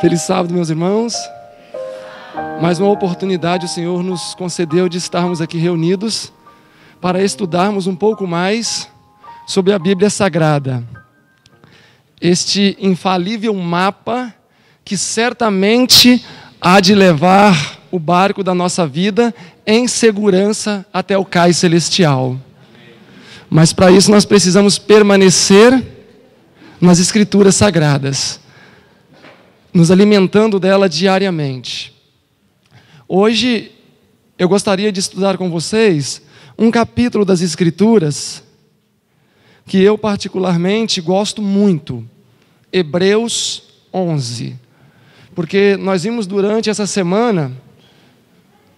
Feliz sábado, meus irmãos. Mais uma oportunidade o Senhor nos concedeu de estarmos aqui reunidos para estudarmos um pouco mais sobre a Bíblia Sagrada. Este infalível mapa que certamente há de levar o barco da nossa vida em segurança até o cais celestial. Mas para isso nós precisamos permanecer nas Escrituras Sagradas nos alimentando dela diariamente. Hoje eu gostaria de estudar com vocês um capítulo das Escrituras que eu particularmente gosto muito, Hebreus 11. Porque nós vimos durante essa semana,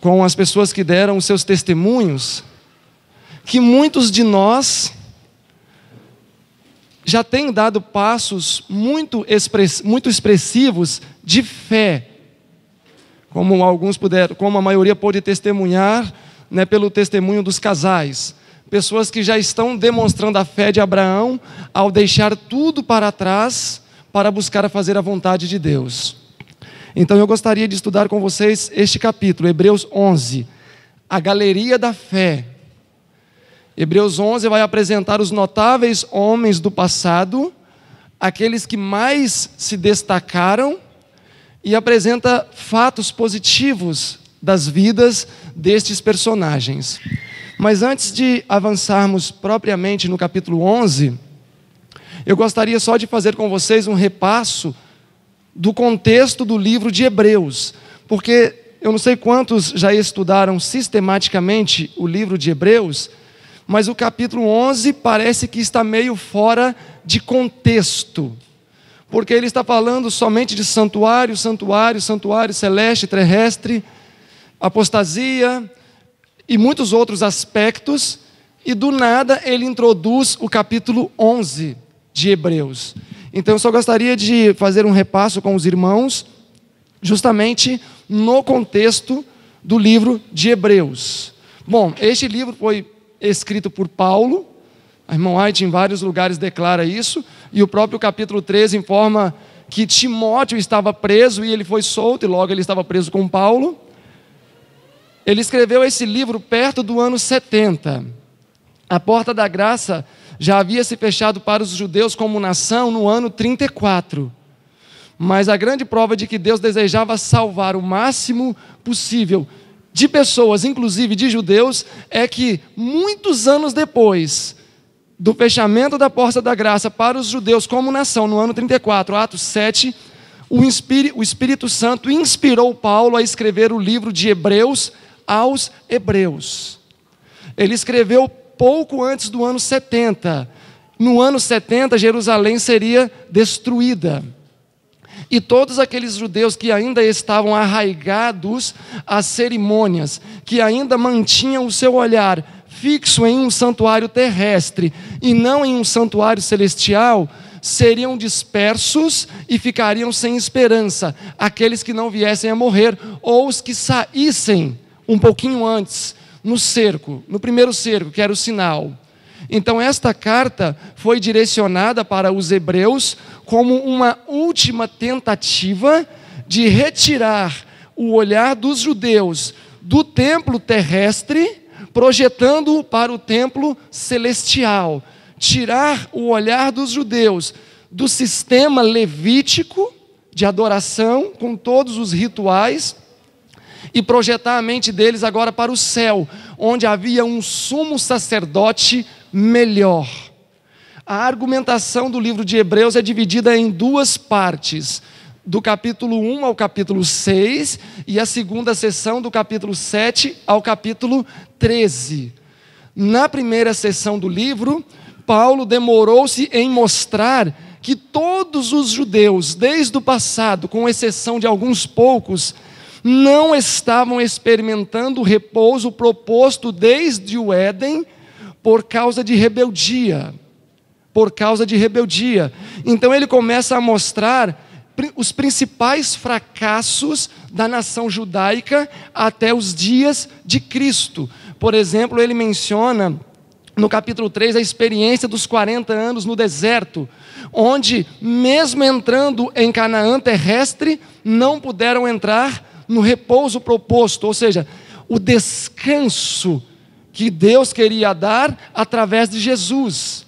com as pessoas que deram os seus testemunhos, que muitos de nós já tem dado passos muito, muito expressivos de fé. Como alguns puderam, como a maioria pôde testemunhar né, pelo testemunho dos casais. Pessoas que já estão demonstrando a fé de Abraão ao deixar tudo para trás para buscar fazer a vontade de Deus. Então eu gostaria de estudar com vocês este capítulo, Hebreus 11, a galeria da fé Hebreus 11 vai apresentar os notáveis homens do passado, aqueles que mais se destacaram, e apresenta fatos positivos das vidas destes personagens. Mas antes de avançarmos propriamente no capítulo 11, eu gostaria só de fazer com vocês um repasso do contexto do livro de Hebreus, porque eu não sei quantos já estudaram sistematicamente o livro de Hebreus mas o capítulo 11 parece que está meio fora de contexto, porque ele está falando somente de santuário, santuário, santuário celeste, terrestre, apostasia e muitos outros aspectos, e do nada ele introduz o capítulo 11 de Hebreus. Então eu só gostaria de fazer um repasso com os irmãos, justamente no contexto do livro de Hebreus. Bom, este livro foi escrito por Paulo. A irmã White, em vários lugares, declara isso. E o próprio capítulo 13 informa que Timóteo estava preso e ele foi solto, e logo ele estava preso com Paulo. Ele escreveu esse livro perto do ano 70. A porta da graça já havia se fechado para os judeus como nação no ano 34. Mas a grande prova de que Deus desejava salvar o máximo possível de pessoas, inclusive de judeus, é que muitos anos depois do fechamento da porta da graça para os judeus como nação, no ano 34, Atos 7, o, Espírito, o Espírito Santo inspirou Paulo a escrever o livro de Hebreus aos Hebreus. Ele escreveu pouco antes do ano 70. No ano 70, Jerusalém seria destruída. E todos aqueles judeus que ainda estavam arraigados às cerimônias, que ainda mantinham o seu olhar fixo em um santuário terrestre e não em um santuário celestial, seriam dispersos e ficariam sem esperança, aqueles que não viessem a morrer ou os que saíssem um pouquinho antes, no cerco, no primeiro cerco, que era o sinal. Então, esta carta foi direcionada para os hebreus, como uma última tentativa de retirar o olhar dos judeus do templo terrestre, projetando-o para o templo celestial. Tirar o olhar dos judeus do sistema levítico de adoração, com todos os rituais, e projetar a mente deles agora para o céu, onde havia um sumo sacerdote melhor a argumentação do livro de Hebreus é dividida em duas partes do capítulo 1 ao capítulo 6 e a segunda sessão do capítulo 7 ao capítulo 13. Na primeira sessão do livro, Paulo demorou-se em mostrar que todos os judeus, desde o passado, com exceção de alguns poucos, não estavam experimentando o repouso proposto desde o Éden por causa de rebeldia por causa de rebeldia. Então ele começa a mostrar os principais fracassos da nação judaica até os dias de Cristo. Por exemplo, ele menciona no capítulo 3 a experiência dos 40 anos no deserto, onde, mesmo entrando em Canaã terrestre, não puderam entrar no repouso proposto, ou seja, o descanso que Deus queria dar através de Jesus.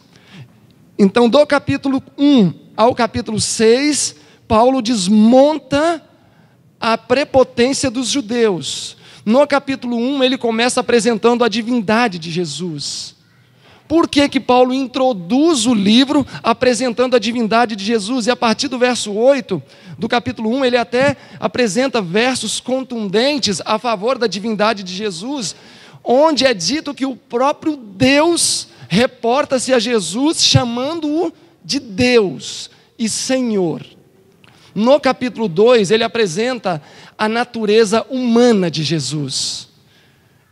Então, do capítulo 1 ao capítulo 6, Paulo desmonta a prepotência dos judeus. No capítulo 1, ele começa apresentando a divindade de Jesus. Por que, que Paulo introduz o livro apresentando a divindade de Jesus? E a partir do verso 8 do capítulo 1, ele até apresenta versos contundentes a favor da divindade de Jesus, onde é dito que o próprio Deus reporta-se a Jesus chamando-o de Deus e Senhor. No capítulo 2, ele apresenta a natureza humana de Jesus.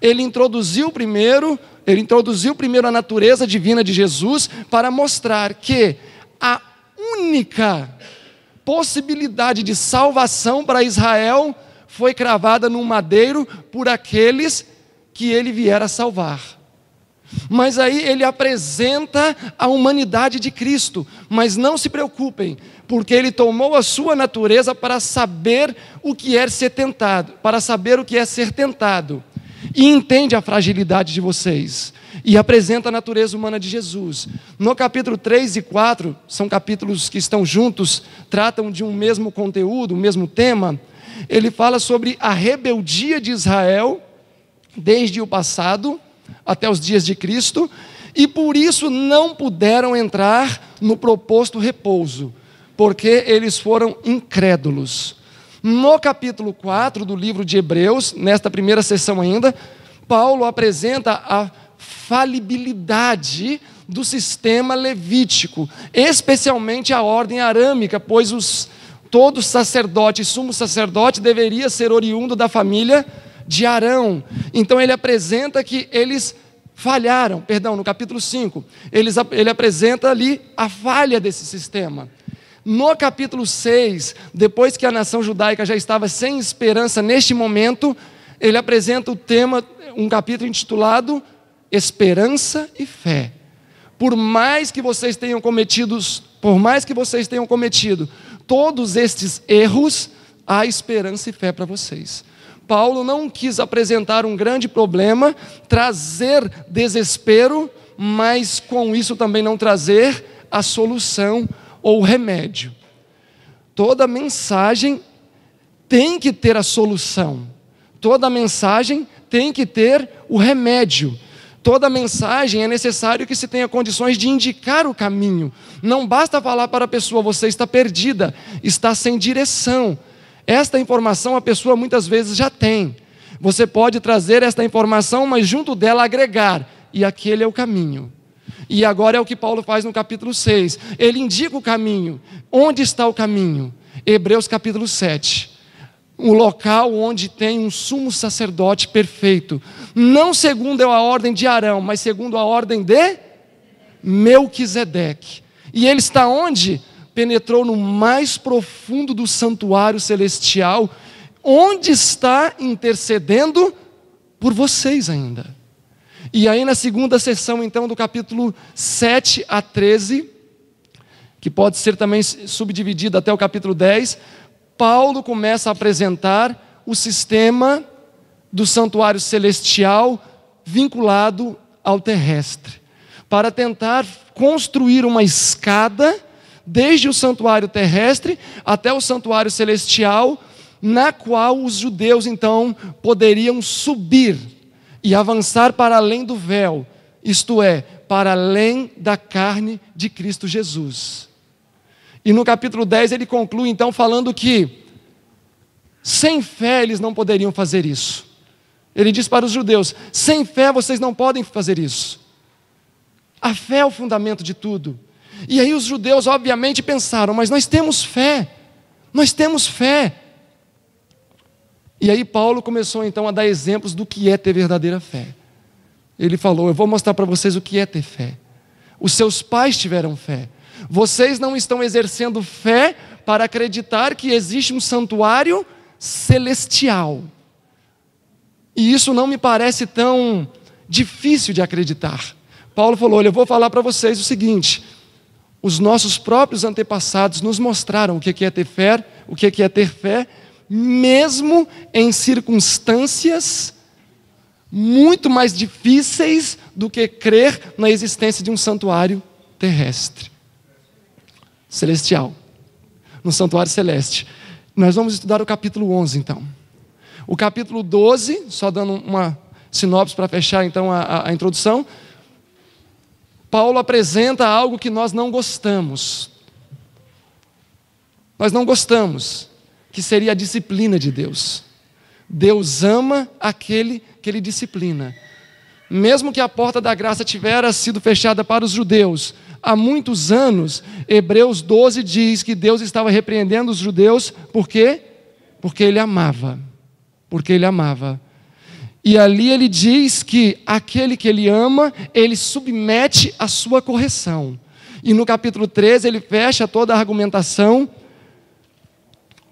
Ele introduziu primeiro, ele introduziu primeiro a natureza divina de Jesus para mostrar que a única possibilidade de salvação para Israel foi cravada no madeiro por aqueles que ele viera salvar. Mas aí ele apresenta a humanidade de Cristo. Mas não se preocupem, porque ele tomou a sua natureza para saber o que é ser tentado, para saber o que é ser tentado. E entende a fragilidade de vocês. E apresenta a natureza humana de Jesus. No capítulo 3 e 4, são capítulos que estão juntos, tratam de um mesmo conteúdo, o um mesmo tema. Ele fala sobre a rebeldia de Israel desde o passado até os dias de Cristo, e por isso não puderam entrar no proposto repouso, porque eles foram incrédulos. No capítulo 4 do livro de Hebreus, nesta primeira sessão ainda, Paulo apresenta a falibilidade do sistema levítico, especialmente a ordem arâmica, pois os, todo sacerdote e sumo sacerdote deveria ser oriundo da família de Arão. Então ele apresenta que eles falharam, perdão, no capítulo 5, eles, ele apresenta ali a falha desse sistema. No capítulo 6, depois que a nação judaica já estava sem esperança neste momento, ele apresenta o tema, um capítulo intitulado Esperança e Fé. Por mais que vocês tenham cometido, por mais que vocês tenham cometido todos estes erros, há esperança e fé para vocês. Paulo não quis apresentar um grande problema, trazer desespero, mas com isso também não trazer a solução ou o remédio. Toda mensagem tem que ter a solução, toda mensagem tem que ter o remédio. Toda mensagem é necessário que se tenha condições de indicar o caminho. Não basta falar para a pessoa, você está perdida, está sem direção esta informação a pessoa muitas vezes já tem. Você pode trazer esta informação, mas junto dela agregar, e aquele é o caminho. E agora é o que Paulo faz no capítulo 6. Ele indica o caminho. Onde está o caminho? Hebreus capítulo 7 o local onde tem um sumo sacerdote perfeito, não segundo a ordem de Arão, mas segundo a ordem de Melquisedeque. E ele está onde? penetrou no mais profundo do santuário celestial, onde está intercedendo por vocês ainda. E aí, na segunda sessão, então, do capítulo 7 a 13, que pode ser também subdividida até o capítulo 10, Paulo começa a apresentar o sistema do santuário celestial vinculado ao terrestre, para tentar construir uma escada desde o santuário terrestre até o santuário celestial, na qual os judeus então poderiam subir e avançar para além do véu, isto é, para além da carne de Cristo Jesus. E no capítulo 10 ele conclui então falando que sem fé eles não poderiam fazer isso. Ele diz para os judeus: sem fé vocês não podem fazer isso. A fé é o fundamento de tudo. E aí os judeus, obviamente, pensaram: mas nós temos fé, nós temos fé. E aí Paulo começou então a dar exemplos do que é ter verdadeira fé. Ele falou: Eu vou mostrar para vocês o que é ter fé. Os seus pais tiveram fé. Vocês não estão exercendo fé para acreditar que existe um santuário celestial. E isso não me parece tão difícil de acreditar. Paulo falou: Olha, eu vou falar para vocês o seguinte: os nossos próprios antepassados nos mostraram o que é, é ter fé, o é que é ter fé, mesmo em circunstâncias muito mais difíceis do que crer na existência de um santuário terrestre celestial, no santuário celeste. Nós vamos estudar o capítulo 11 então. O capítulo 12, só dando uma sinopse para fechar então a, a, a introdução. Paulo apresenta algo que nós não gostamos. Nós não gostamos, que seria a disciplina de Deus. Deus ama aquele que ele disciplina. Mesmo que a porta da graça tivesse sido fechada para os judeus há muitos anos, Hebreus 12 diz que Deus estava repreendendo os judeus, por quê? Porque ele amava. Porque ele amava. E ali ele diz que aquele que ele ama, ele submete a sua correção. E no capítulo 13 ele fecha toda a argumentação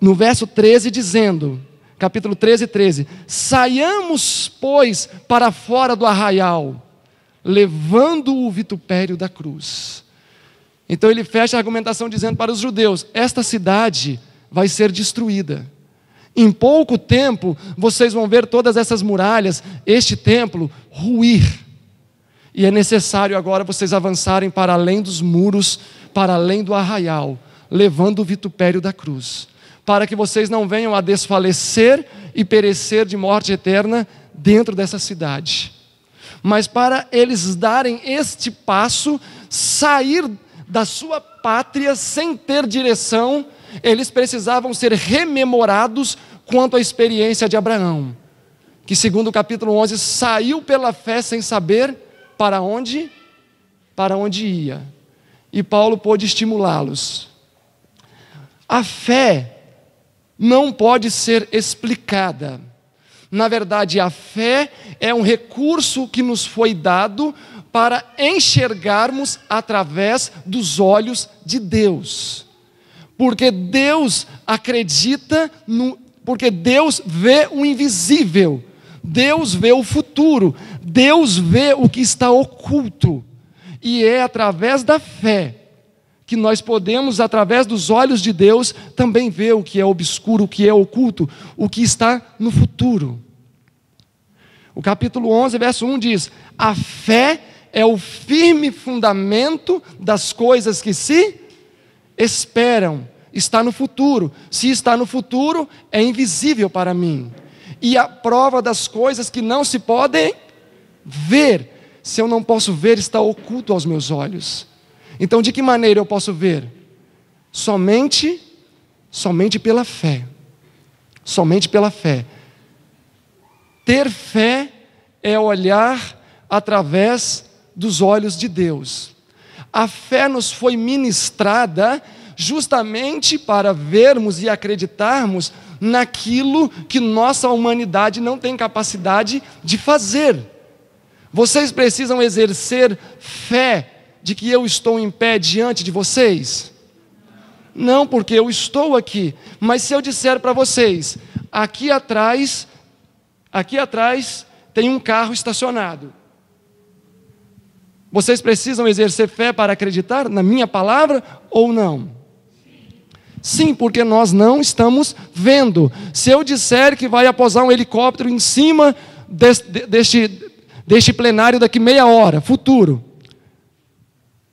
no verso 13 dizendo, capítulo 13, 13: Saiamos, pois, para fora do arraial, levando o vitupério da cruz. Então ele fecha a argumentação dizendo para os judeus: Esta cidade vai ser destruída. Em pouco tempo, vocês vão ver todas essas muralhas, este templo, ruir. E é necessário agora vocês avançarem para além dos muros, para além do arraial, levando o vitupério da cruz, para que vocês não venham a desfalecer e perecer de morte eterna dentro dessa cidade. Mas para eles darem este passo, sair da sua pátria sem ter direção, eles precisavam ser rememorados quanto à experiência de Abraão, que, segundo o capítulo 11, saiu pela fé sem saber para onde, para onde ia. E Paulo pôde estimulá-los. A fé não pode ser explicada. Na verdade, a fé é um recurso que nos foi dado para enxergarmos através dos olhos de Deus. Porque Deus acredita no. Porque Deus vê o invisível. Deus vê o futuro. Deus vê o que está oculto. E é através da fé que nós podemos, através dos olhos de Deus, também ver o que é obscuro, o que é oculto, o que está no futuro. O capítulo 11, verso 1 diz: A fé é o firme fundamento das coisas que se esperam, está no futuro. Se está no futuro, é invisível para mim. E a prova das coisas que não se podem ver. Se eu não posso ver, está oculto aos meus olhos. Então, de que maneira eu posso ver? Somente, somente pela fé. Somente pela fé. Ter fé é olhar através dos olhos de Deus. A fé nos foi ministrada justamente para vermos e acreditarmos naquilo que nossa humanidade não tem capacidade de fazer. Vocês precisam exercer fé de que eu estou em pé diante de vocês? Não, porque eu estou aqui. Mas se eu disser para vocês, aqui atrás, aqui atrás tem um carro estacionado. Vocês precisam exercer fé para acreditar na minha palavra ou não? Sim, porque nós não estamos vendo. Se eu disser que vai aposar um helicóptero em cima deste, deste, deste plenário daqui meia hora, futuro,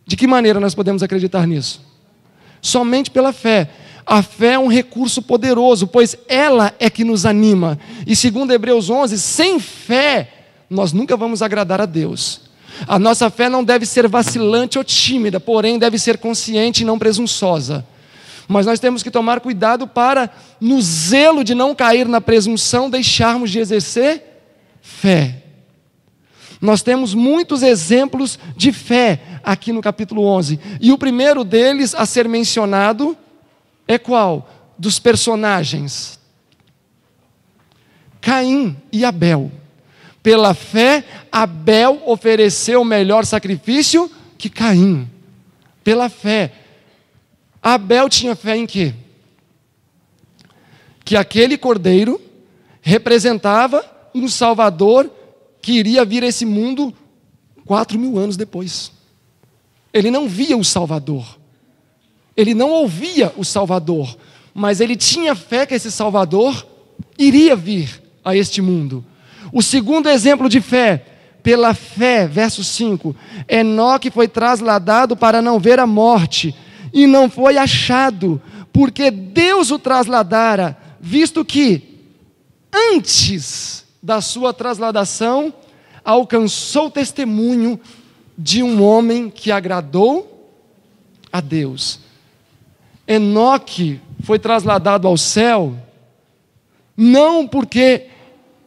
de que maneira nós podemos acreditar nisso? Somente pela fé. A fé é um recurso poderoso, pois ela é que nos anima. E segundo Hebreus 11, sem fé nós nunca vamos agradar a Deus. A nossa fé não deve ser vacilante ou tímida, porém deve ser consciente e não presunçosa. Mas nós temos que tomar cuidado para, no zelo de não cair na presunção, deixarmos de exercer fé. Nós temos muitos exemplos de fé aqui no capítulo 11. E o primeiro deles a ser mencionado é qual? Dos personagens: Caim e Abel. Pela fé, Abel ofereceu o melhor sacrifício que Caim. Pela fé. Abel tinha fé em quê? Que aquele cordeiro representava um Salvador que iria vir a esse mundo quatro mil anos depois. Ele não via o Salvador. Ele não ouvia o Salvador. Mas ele tinha fé que esse Salvador iria vir a este mundo. O segundo exemplo de fé, pela fé, verso 5, Enoque foi trasladado para não ver a morte, e não foi achado, porque Deus o trasladara, visto que antes da sua trasladação alcançou o testemunho de um homem que agradou a Deus. Enoque foi trasladado ao céu não porque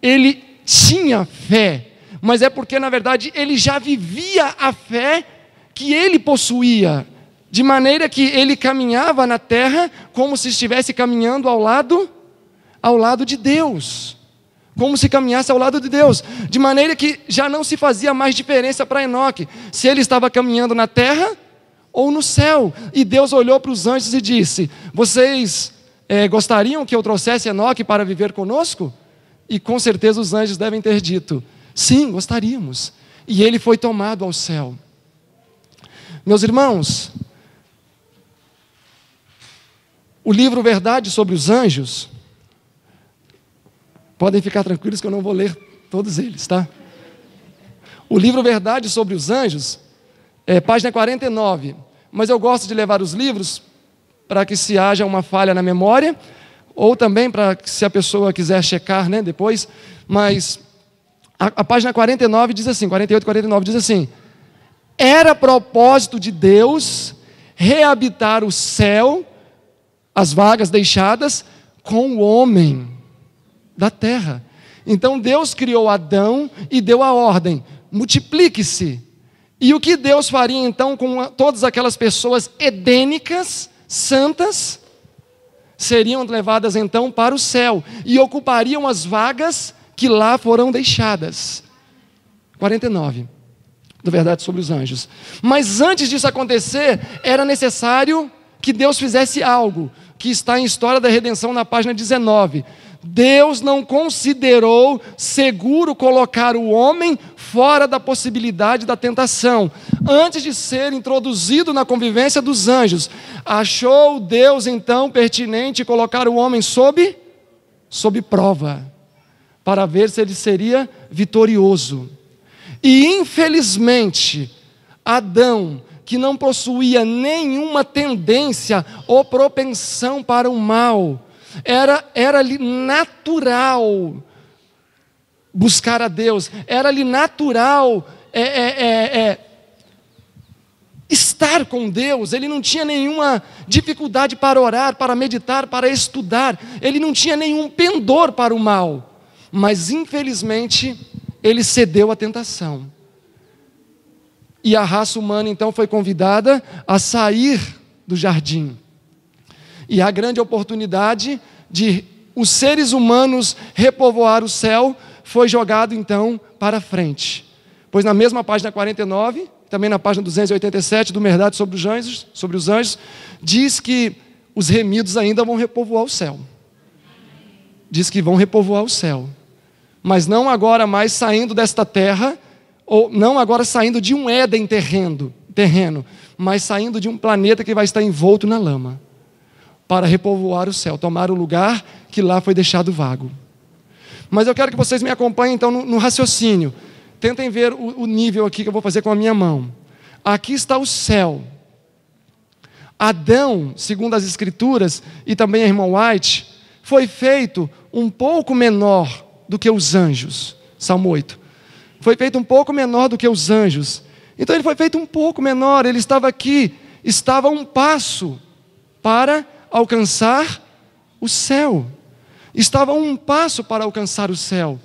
ele tinha fé, mas é porque, na verdade, ele já vivia a fé que ele possuía, de maneira que ele caminhava na terra como se estivesse caminhando ao lado ao lado de Deus. Como se caminhasse ao lado de Deus, de maneira que já não se fazia mais diferença para Enoque, se ele estava caminhando na terra ou no céu. E Deus olhou para os anjos e disse: Vocês é, gostariam que eu trouxesse Enoque para viver conosco? E com certeza os anjos devem ter dito: sim, gostaríamos. E ele foi tomado ao céu. Meus irmãos, o livro Verdade sobre os Anjos, podem ficar tranquilos que eu não vou ler todos eles, tá? O livro Verdade sobre os Anjos, é, página 49. Mas eu gosto de levar os livros para que se haja uma falha na memória ou também para se a pessoa quiser checar né, depois, mas a, a página 49 diz assim, 48 e 49 diz assim, era propósito de Deus reabitar o céu, as vagas deixadas, com o homem da terra. Então Deus criou Adão e deu a ordem: multiplique-se. E o que Deus faria então com todas aquelas pessoas edênicas, santas, seriam levadas então para o céu e ocupariam as vagas que lá foram deixadas. 49. Da verdade sobre os anjos. Mas antes disso acontecer, era necessário que Deus fizesse algo, que está em História da Redenção na página 19. Deus não considerou seguro colocar o homem fora da possibilidade da tentação. Antes de ser introduzido na convivência dos anjos, achou Deus então pertinente colocar o homem sob sob prova, para ver se ele seria vitorioso. E infelizmente, Adão, que não possuía nenhuma tendência ou propensão para o mal, era, era-lhe natural buscar a Deus, era-lhe natural é, é, é, é, estar com Deus, ele não tinha nenhuma dificuldade para orar, para meditar, para estudar, ele não tinha nenhum pendor para o mal, mas infelizmente ele cedeu à tentação. E a raça humana então foi convidada a sair do jardim. E a grande oportunidade de os seres humanos repovoar o céu foi jogado então para frente. Pois na mesma página 49, também na página 287 do Merdade sobre os anjos, sobre os anjos, diz que os remidos ainda vão repovoar o céu. Diz que vão repovoar o céu. Mas não agora mais saindo desta terra, ou não agora saindo de um Éden terreno, terreno, mas saindo de um planeta que vai estar envolto na lama para repovoar o céu, tomar o lugar que lá foi deixado vago. Mas eu quero que vocês me acompanhem então no, no raciocínio. Tentem ver o, o nível aqui que eu vou fazer com a minha mão. Aqui está o céu. Adão, segundo as Escrituras e também a irmã White, foi feito um pouco menor do que os anjos. Salmo 8. Foi feito um pouco menor do que os anjos. Então ele foi feito um pouco menor, ele estava aqui, estava um passo para alcançar o céu. Estava um passo para alcançar o céu.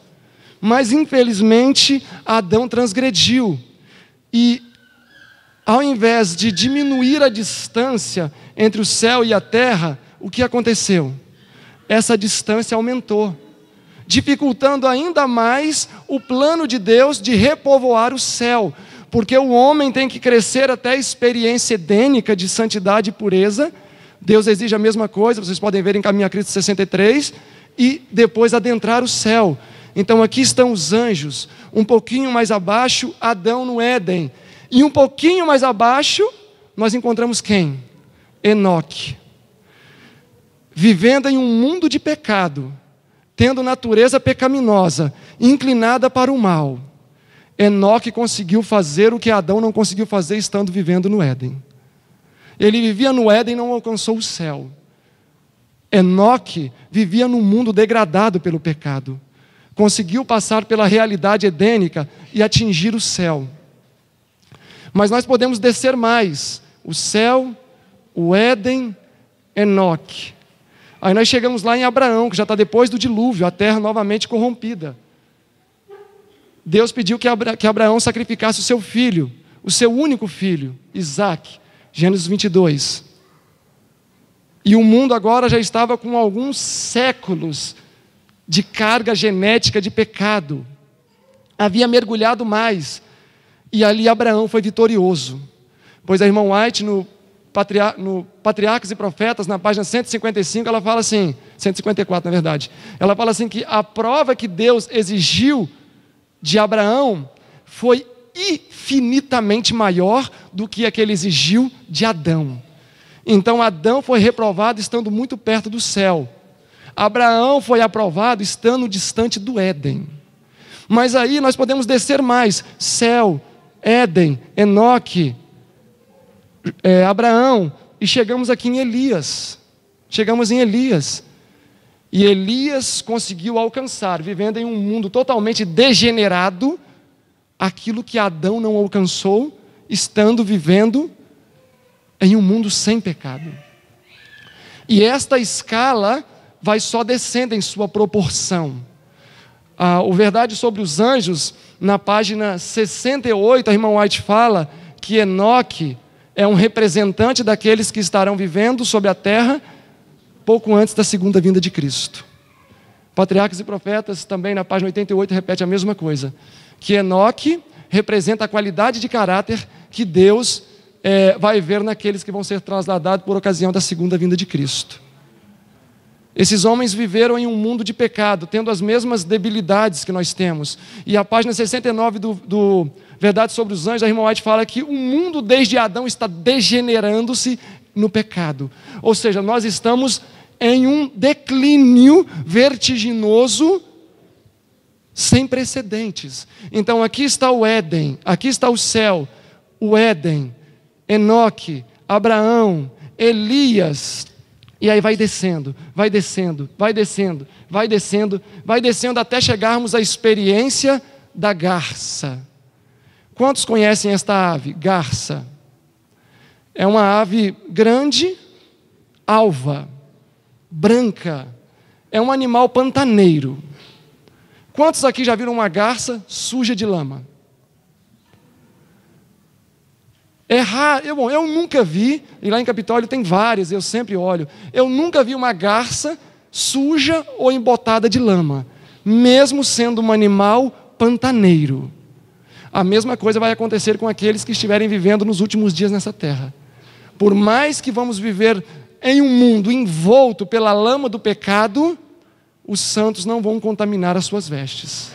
Mas infelizmente Adão transgrediu. E ao invés de diminuir a distância entre o céu e a terra, o que aconteceu? Essa distância aumentou, dificultando ainda mais o plano de Deus de repovoar o céu, porque o homem tem que crescer até a experiência edênica de santidade e pureza Deus exige a mesma coisa, vocês podem ver em Caminho a Cristo 63, e depois adentrar o céu. Então aqui estão os anjos, um pouquinho mais abaixo, Adão no Éden, e um pouquinho mais abaixo, nós encontramos quem? Enoque. Vivendo em um mundo de pecado, tendo natureza pecaminosa, inclinada para o mal. Enoque conseguiu fazer o que Adão não conseguiu fazer estando vivendo no Éden. Ele vivia no Éden e não alcançou o céu. Enoque vivia num mundo degradado pelo pecado. Conseguiu passar pela realidade edênica e atingir o céu. Mas nós podemos descer mais: o céu, o Éden, Enoque. Aí nós chegamos lá em Abraão, que já está depois do dilúvio, a terra novamente corrompida. Deus pediu que, que Abraão sacrificasse o seu filho, o seu único filho, Isaac. Gênesis 22. E o mundo agora já estava com alguns séculos de carga genética de pecado. Havia mergulhado mais. E ali Abraão foi vitorioso. Pois a irmã White, no, Patriar no Patriarcas e Profetas, na página 155, ela fala assim: 154 na verdade. Ela fala assim que a prova que Deus exigiu de Abraão foi infinitamente maior do que aquele exigiu de Adão. Então Adão foi reprovado estando muito perto do céu. Abraão foi aprovado estando distante do Éden. Mas aí nós podemos descer mais: céu, Éden, Enoque, é, Abraão, e chegamos aqui em Elias. Chegamos em Elias. E Elias conseguiu alcançar, vivendo em um mundo totalmente degenerado, aquilo que Adão não alcançou, estando vivendo em um mundo sem pecado. E esta escala vai só descendo em sua proporção. Ah, o Verdade sobre os Anjos, na página 68, a irmã White fala que Enoque é um representante daqueles que estarão vivendo sobre a terra pouco antes da segunda vinda de Cristo. Patriarcas e Profetas, também na página 88, repete a mesma coisa que Enoque representa a qualidade de caráter que Deus é, vai ver naqueles que vão ser trasladados por ocasião da segunda vinda de Cristo. Esses homens viveram em um mundo de pecado, tendo as mesmas debilidades que nós temos. E a página 69 do, do Verdade sobre os Anjos, a irmã White fala que o mundo desde Adão está degenerando-se no pecado. Ou seja, nós estamos em um declínio vertiginoso sem precedentes. Então aqui está o Éden, aqui está o céu, o Éden, Enoque, Abraão, Elias, e aí vai descendo, vai descendo, vai descendo, vai descendo, vai descendo até chegarmos à experiência da garça. Quantos conhecem esta ave? Garça. É uma ave grande, alva, branca. É um animal pantaneiro Quantos aqui já viram uma garça suja de lama? É raro, eu, bom, eu nunca vi, e lá em Capitólio tem várias, eu sempre olho, eu nunca vi uma garça suja ou embotada de lama, mesmo sendo um animal pantaneiro. A mesma coisa vai acontecer com aqueles que estiverem vivendo nos últimos dias nessa terra. Por mais que vamos viver em um mundo envolto pela lama do pecado, os santos não vão contaminar as suas vestes.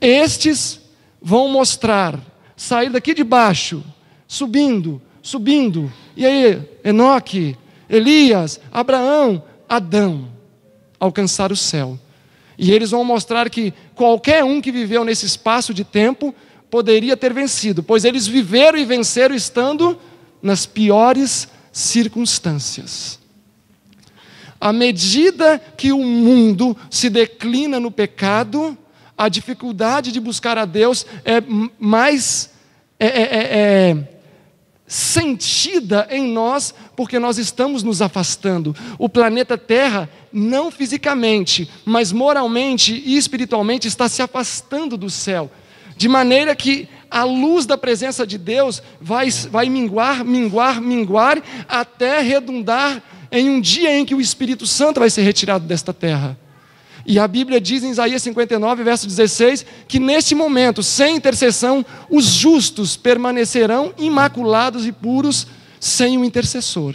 Estes vão mostrar, sair daqui de baixo, subindo, subindo. E aí, Enoque, Elias, Abraão, Adão, alcançar o céu. E eles vão mostrar que qualquer um que viveu nesse espaço de tempo poderia ter vencido, pois eles viveram e venceram estando nas piores circunstâncias. À medida que o mundo se declina no pecado, a dificuldade de buscar a Deus é mais é, é, é, é, sentida em nós, porque nós estamos nos afastando. O planeta Terra, não fisicamente, mas moralmente e espiritualmente, está se afastando do céu. De maneira que a luz da presença de Deus vai, vai minguar, minguar, minguar, até redundar em um dia em que o Espírito Santo vai ser retirado desta terra. E a Bíblia diz em Isaías 59, verso 16, que neste momento, sem intercessão, os justos permanecerão imaculados e puros sem o intercessor.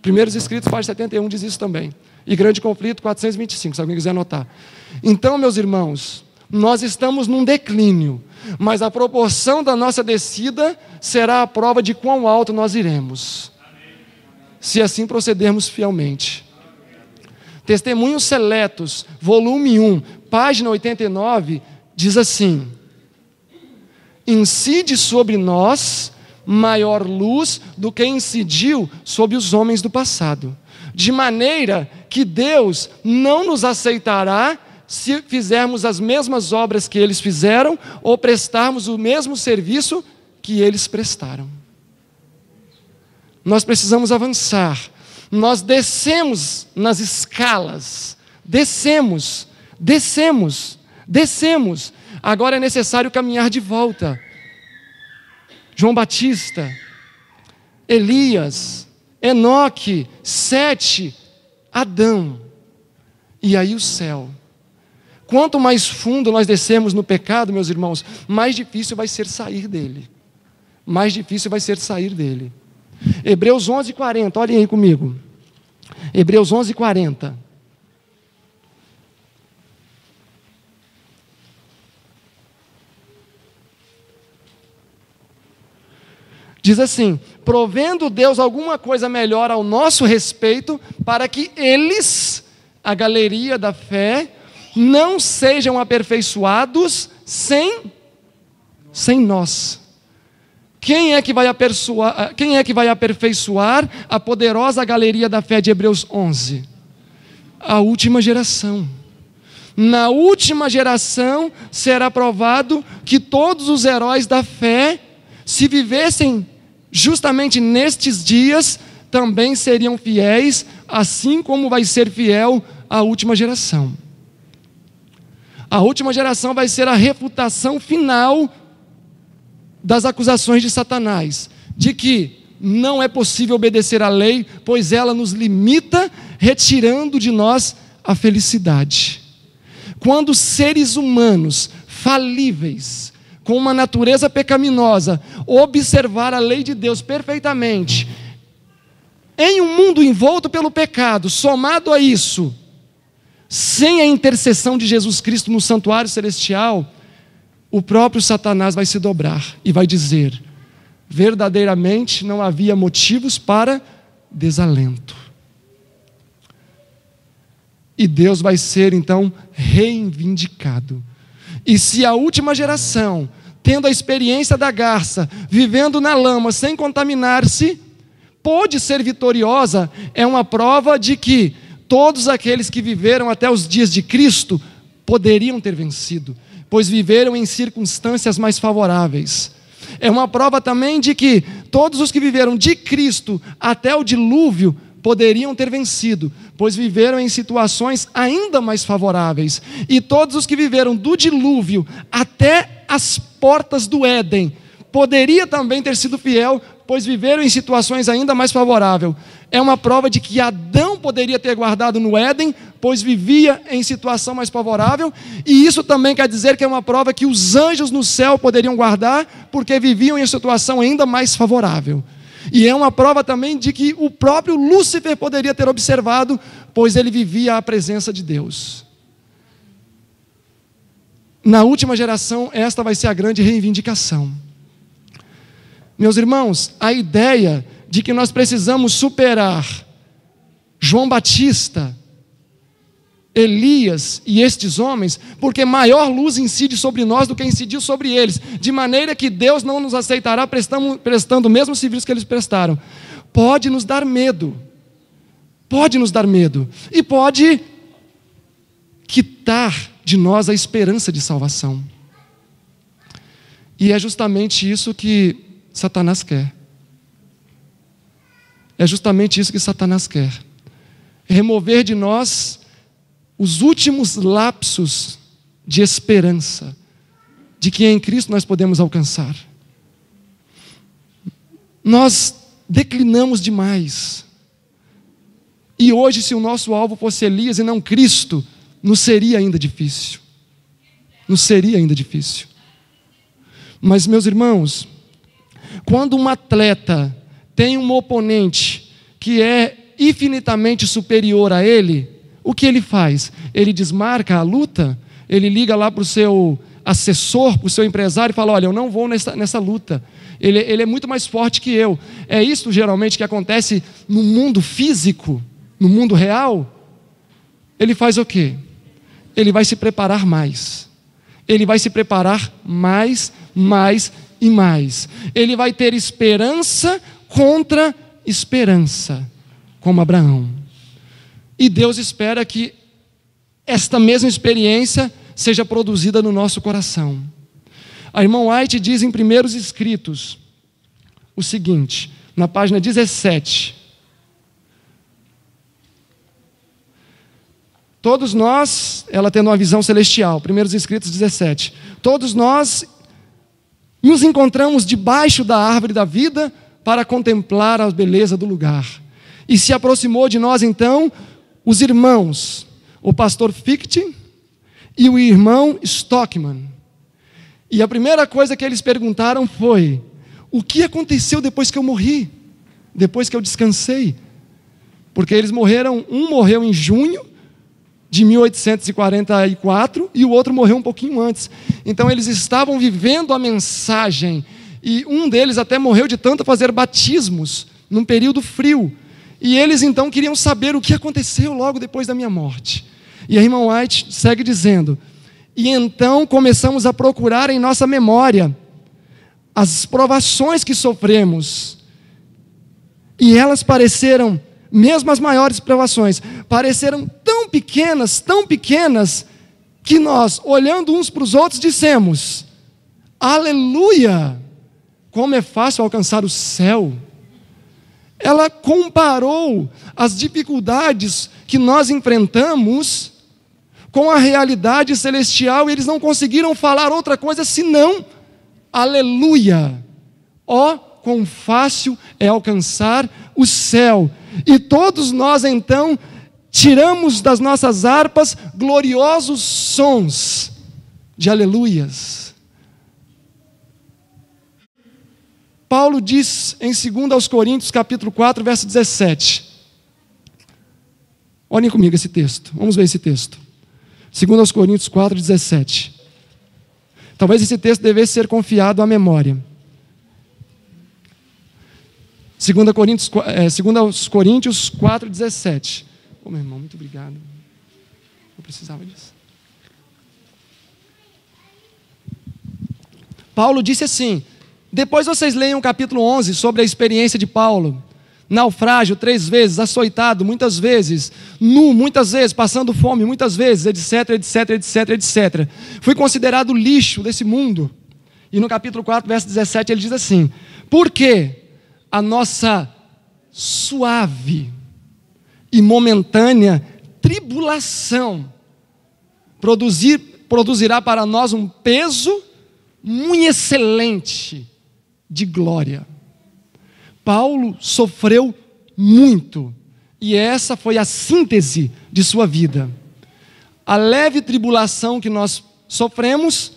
Primeiros Escritos, página 71, diz isso também. E Grande Conflito, 425, se alguém quiser anotar. Então, meus irmãos, nós estamos num declínio, mas a proporção da nossa descida será a prova de quão alto nós iremos se assim procedermos fielmente. Testemunhos Seletos, volume 1, página 89, diz assim: Incide sobre nós maior luz do que incidiu sobre os homens do passado, de maneira que Deus não nos aceitará se fizermos as mesmas obras que eles fizeram ou prestarmos o mesmo serviço que eles prestaram nós precisamos avançar. Nós descemos nas escalas, descemos, descemos, descemos. Agora é necessário caminhar de volta. João Batista, Elias, Enoque, Sete, Adão. E aí o céu. Quanto mais fundo nós descemos no pecado, meus irmãos, mais difícil vai ser sair dele. Mais difícil vai ser sair dele. Hebreus 11, 40, olhem aí comigo. Hebreus 11, 40. Diz assim: provendo Deus alguma coisa melhor ao nosso respeito, para que eles, a galeria da fé, não sejam aperfeiçoados sem, sem nós. Quem é que vai aperfeiçoar, ah, quem é que vai aperfeiçoar a poderosa galeria da fé de Hebreus 11? A última geração. Na última geração será provado que todos os heróis da fé, se vivessem justamente nestes dias, também seriam fiéis, assim como vai ser fiel a última geração. A última geração vai ser a refutação final das acusações de Satanás, de que não é possível obedecer à lei, pois ela nos limita, retirando de nós a felicidade. Quando seres humanos falíveis, com uma natureza pecaminosa, observar a lei de Deus perfeitamente, em um mundo envolto pelo pecado, somado a isso, sem a intercessão de Jesus Cristo no santuário celestial, o próprio Satanás vai se dobrar e vai dizer: verdadeiramente não havia motivos para desalento. E Deus vai ser então reivindicado. E se a última geração, tendo a experiência da garça, vivendo na lama sem contaminar-se, pôde ser vitoriosa, é uma prova de que todos aqueles que viveram até os dias de Cristo poderiam ter vencido pois viveram em circunstâncias mais favoráveis. É uma prova também de que todos os que viveram de Cristo até o dilúvio poderiam ter vencido, pois viveram em situações ainda mais favoráveis. E todos os que viveram do dilúvio até as portas do Éden poderia também ter sido fiel, pois viveram em situações ainda mais favoráveis. É uma prova de que Adão poderia ter guardado no Éden, pois vivia em situação mais favorável, e isso também quer dizer que é uma prova que os anjos no céu poderiam guardar, porque viviam em situação ainda mais favorável. E é uma prova também de que o próprio Lúcifer poderia ter observado, pois ele vivia a presença de Deus. Na última geração, esta vai ser a grande reivindicação meus irmãos, a ideia de que nós precisamos superar João Batista, Elias e estes homens, porque maior luz incide sobre nós do que incidiu sobre eles, de maneira que Deus não nos aceitará prestando, prestando o mesmo serviço que eles prestaram. Pode nos dar medo, pode nos dar medo, e pode quitar de nós a esperança de salvação. E é justamente isso que Satanás quer. É justamente isso que Satanás quer. Remover de nós os últimos lapsos de esperança de que em Cristo nós podemos alcançar. Nós declinamos demais. E hoje, se o nosso alvo fosse Elias e não Cristo, nos seria ainda difícil. Nos seria ainda difícil. Mas, meus irmãos, quando um atleta tem um oponente que é infinitamente superior a ele, o que ele faz? Ele desmarca a luta, ele liga lá para o seu assessor, para o seu empresário e fala: Olha, eu não vou nessa, nessa luta. Ele, ele é muito mais forte que eu. É isso geralmente que acontece no mundo físico, no mundo real. Ele faz o quê? Ele vai se preparar mais. Ele vai se preparar mais, mais e mais. Ele vai ter esperança contra esperança, como Abraão. E Deus espera que esta mesma experiência seja produzida no nosso coração. A irmã White diz em Primeiros Escritos o seguinte, na página 17. Todos nós, ela tendo uma visão celestial, Primeiros Escritos 17. Todos nós e Nos encontramos debaixo da árvore da vida para contemplar a beleza do lugar. E se aproximou de nós então os irmãos, o pastor Fichte e o irmão Stockman. E a primeira coisa que eles perguntaram foi: o que aconteceu depois que eu morri? Depois que eu descansei? Porque eles morreram, um morreu em junho de 1844 e o outro morreu um pouquinho antes. Então eles estavam vivendo a mensagem e um deles até morreu de tanto fazer batismos num período frio. E eles então queriam saber o que aconteceu logo depois da minha morte. E a irmã White segue dizendo: E então começamos a procurar em nossa memória as provações que sofremos. E elas pareceram mesmo as maiores provações, pareceram tão pequenas, tão pequenas, que nós, olhando uns para os outros, dissemos: Aleluia! Como é fácil alcançar o céu. Ela comparou as dificuldades que nós enfrentamos com a realidade celestial e eles não conseguiram falar outra coisa senão aleluia. Ó, oh, quão fácil é alcançar o céu. E todos nós então tiramos das nossas harpas gloriosos sons de aleluias. Paulo diz em 2 aos Coríntios, capítulo 4, verso 17. Olhem comigo esse texto. Vamos ver esse texto. 2 aos Coríntios 4, 17. Talvez esse texto devesse ser confiado à memória. 2 Coríntios, 4, 17. oh, meu irmão, muito obrigado. Eu precisava disso. Paulo disse assim: depois vocês leiam o capítulo 11 sobre a experiência de Paulo. Naufrágio três vezes, açoitado muitas vezes, nu muitas vezes, passando fome muitas vezes, etc, etc, etc, etc. Fui considerado lixo desse mundo. E no capítulo 4, verso 17, ele diz assim: Por quê? a nossa suave e momentânea tribulação produzir, produzirá para nós um peso muito excelente de glória. Paulo sofreu muito, e essa foi a síntese de sua vida. A leve tribulação que nós sofremos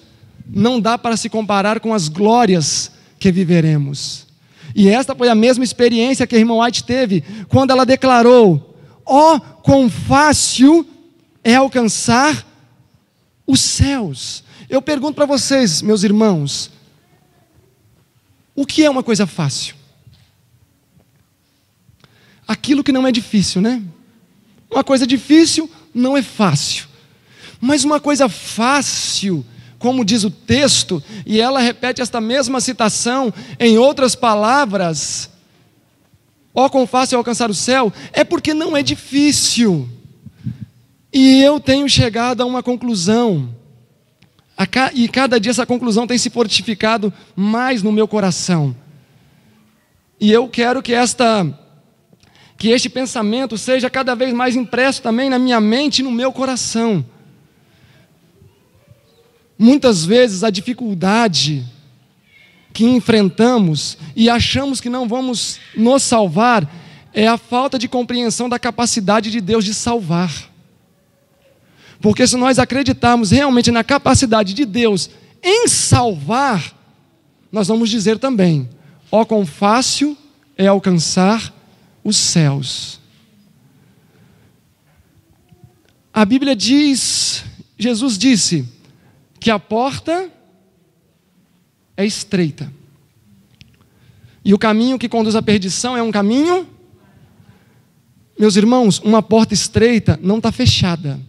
não dá para se comparar com as glórias que viveremos. E esta foi a mesma experiência que a irmã White teve quando ela declarou: Ó, oh, quão fácil é alcançar os céus. Eu pergunto para vocês, meus irmãos, o que é uma coisa fácil? Aquilo que não é difícil, né? Uma coisa difícil não é fácil. Mas uma coisa fácil como diz o texto, e ela repete esta mesma citação em outras palavras. Ó, quão fácil é alcançar o céu, é porque não é difícil. E eu tenho chegado a uma conclusão. E cada dia essa conclusão tem se fortificado mais no meu coração. E eu quero que esta que este pensamento seja cada vez mais impresso também na minha mente e no meu coração. Muitas vezes a dificuldade que enfrentamos e achamos que não vamos nos salvar é a falta de compreensão da capacidade de Deus de salvar. Porque se nós acreditarmos realmente na capacidade de Deus em salvar, nós vamos dizer também: ó, quão fácil é alcançar os céus. A Bíblia diz, Jesus disse, que a porta é estreita. E o caminho que conduz à perdição é um caminho. Meus irmãos, uma porta estreita não está fechada.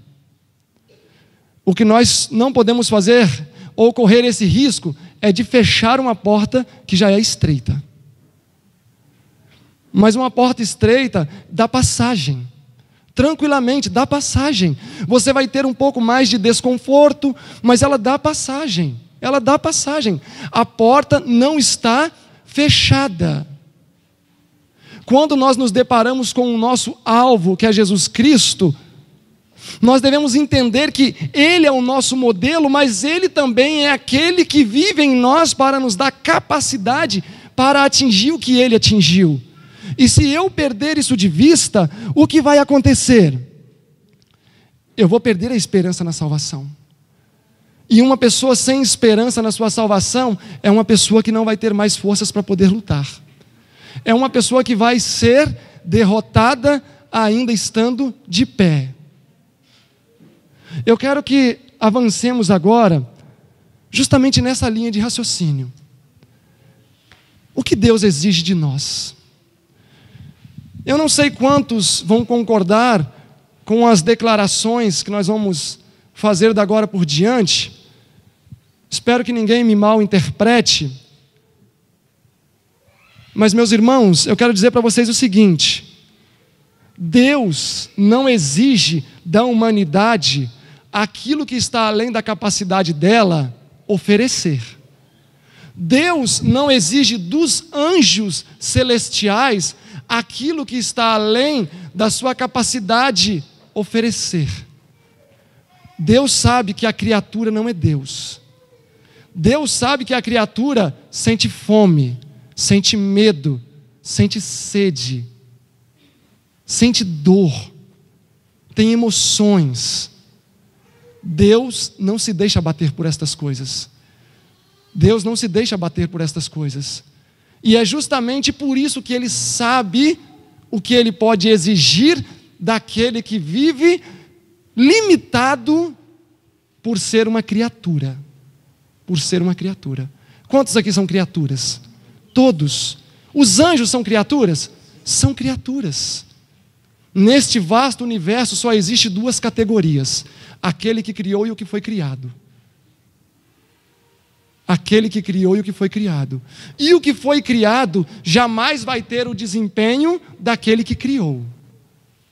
O que nós não podemos fazer ou correr esse risco é de fechar uma porta que já é estreita. Mas uma porta estreita dá passagem tranquilamente, dá passagem. Você vai ter um pouco mais de desconforto, mas ela dá passagem. Ela dá passagem. A porta não está fechada. Quando nós nos deparamos com o nosso alvo, que é Jesus Cristo, nós devemos entender que Ele é o nosso modelo, mas Ele também é aquele que vive em nós para nos dar capacidade para atingir o que Ele atingiu. E se eu perder isso de vista, o que vai acontecer? Eu vou perder a esperança na salvação. E uma pessoa sem esperança na sua salvação é uma pessoa que não vai ter mais forças para poder lutar. É uma pessoa que vai ser derrotada ainda estando de pé. Eu quero que avancemos agora justamente nessa linha de raciocínio. O que Deus exige de nós? Eu não sei quantos vão concordar com as declarações que nós vamos fazer da agora por diante. Espero que ninguém me mal interprete. Mas, meus irmãos, eu quero dizer para vocês o seguinte: Deus não exige da humanidade aquilo que está além da capacidade dela oferecer. Deus não exige dos anjos celestiais aquilo que está além da sua capacidade oferecer. Deus sabe que a criatura não é Deus. Deus sabe que a criatura sente fome, sente medo, sente sede, sente dor, tem emoções. Deus não se deixa bater por estas coisas. Deus não se deixa bater por estas coisas. E é justamente por isso que ele sabe o que ele pode exigir daquele que vive limitado por ser uma criatura. Por ser uma criatura. Quantos aqui são criaturas? Todos. Os anjos são criaturas? São criaturas. Neste vasto universo só existe duas categorias: aquele que criou e o que foi criado aquele que criou e o que foi criado. E o que foi criado jamais vai ter o desempenho daquele que criou.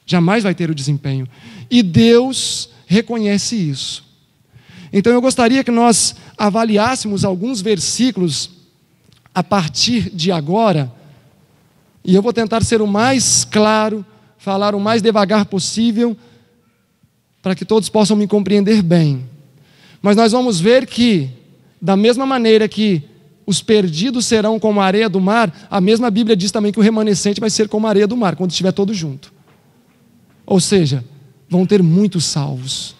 Jamais vai ter o desempenho. E Deus reconhece isso. Então eu gostaria que nós avaliássemos alguns versículos a partir de agora, e eu vou tentar ser o mais claro, falar o mais devagar possível, para que todos possam me compreender bem. Mas nós vamos ver que da mesma maneira que os perdidos serão como a areia do mar, a mesma Bíblia diz também que o remanescente vai ser como a areia do mar, quando estiver todo junto. Ou seja, vão ter muitos salvos.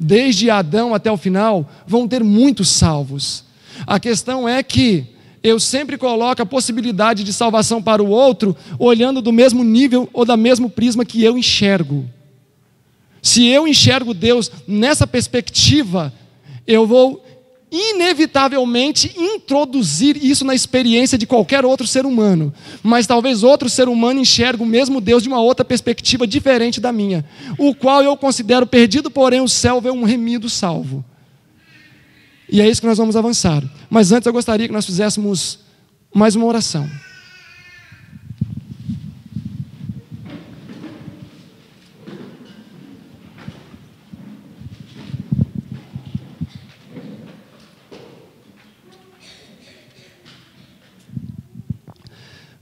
Desde Adão até o final, vão ter muitos salvos. A questão é que eu sempre coloco a possibilidade de salvação para o outro olhando do mesmo nível ou da mesmo prisma que eu enxergo. Se eu enxergo Deus nessa perspectiva, eu vou inevitavelmente introduzir isso na experiência de qualquer outro ser humano. Mas talvez outro ser humano enxergue o mesmo Deus de uma outra perspectiva diferente da minha, o qual eu considero perdido, porém o céu vê um remido salvo. E é isso que nós vamos avançar. Mas antes eu gostaria que nós fizéssemos mais uma oração.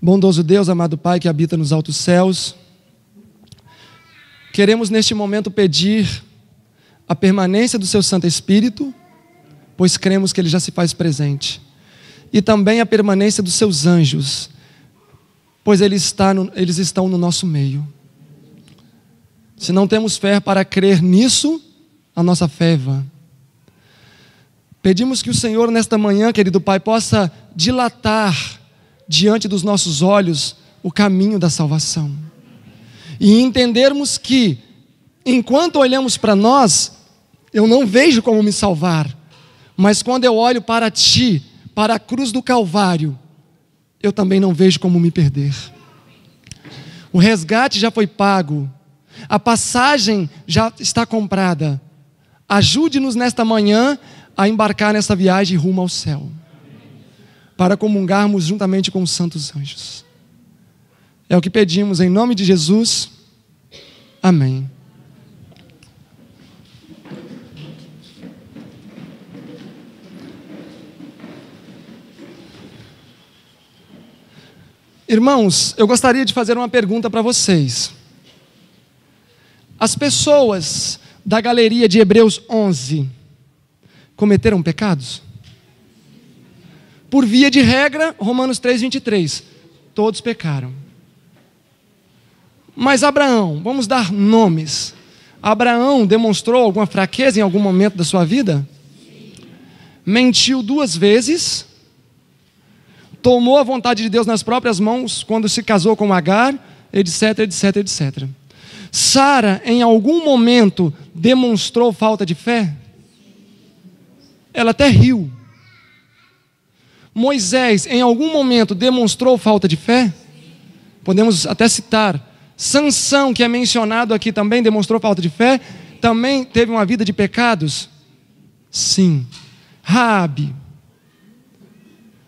Bondoso Deus, amado Pai que habita nos altos céus, queremos neste momento pedir a permanência do Seu Santo Espírito, pois cremos que Ele já se faz presente, e também a permanência dos Seus anjos, pois ele está no, eles estão no nosso meio. Se não temos fé para crer nisso, a nossa fé é vã. Pedimos que o Senhor, nesta manhã, querido Pai, possa dilatar diante dos nossos olhos o caminho da salvação. E entendermos que, enquanto olhamos para nós, eu não vejo como me salvar, mas quando eu olho para ti, para a cruz do Calvário, eu também não vejo como me perder. O resgate já foi pago, a passagem já está comprada. Ajude-nos nesta manhã a embarcar nessa viagem rumo ao céu para comungarmos juntamente com os santos anjos. É o que pedimos em nome de Jesus. Amém. Irmãos, eu gostaria de fazer uma pergunta para vocês. As pessoas da galeria de Hebreus 11 cometeram pecados? Por via de regra, Romanos 3:23, todos pecaram. Mas Abraão, vamos dar nomes. Abraão demonstrou alguma fraqueza em algum momento da sua vida? Mentiu duas vezes. Tomou a vontade de Deus nas próprias mãos quando se casou com Agar, etc, etc, etc. Sara, em algum momento, demonstrou falta de fé? Ela até riu. Moisés, em algum momento, demonstrou falta de fé? Podemos até citar. Sansão, que é mencionado aqui também, demonstrou falta de fé? Também teve uma vida de pecados? Sim. Rabi,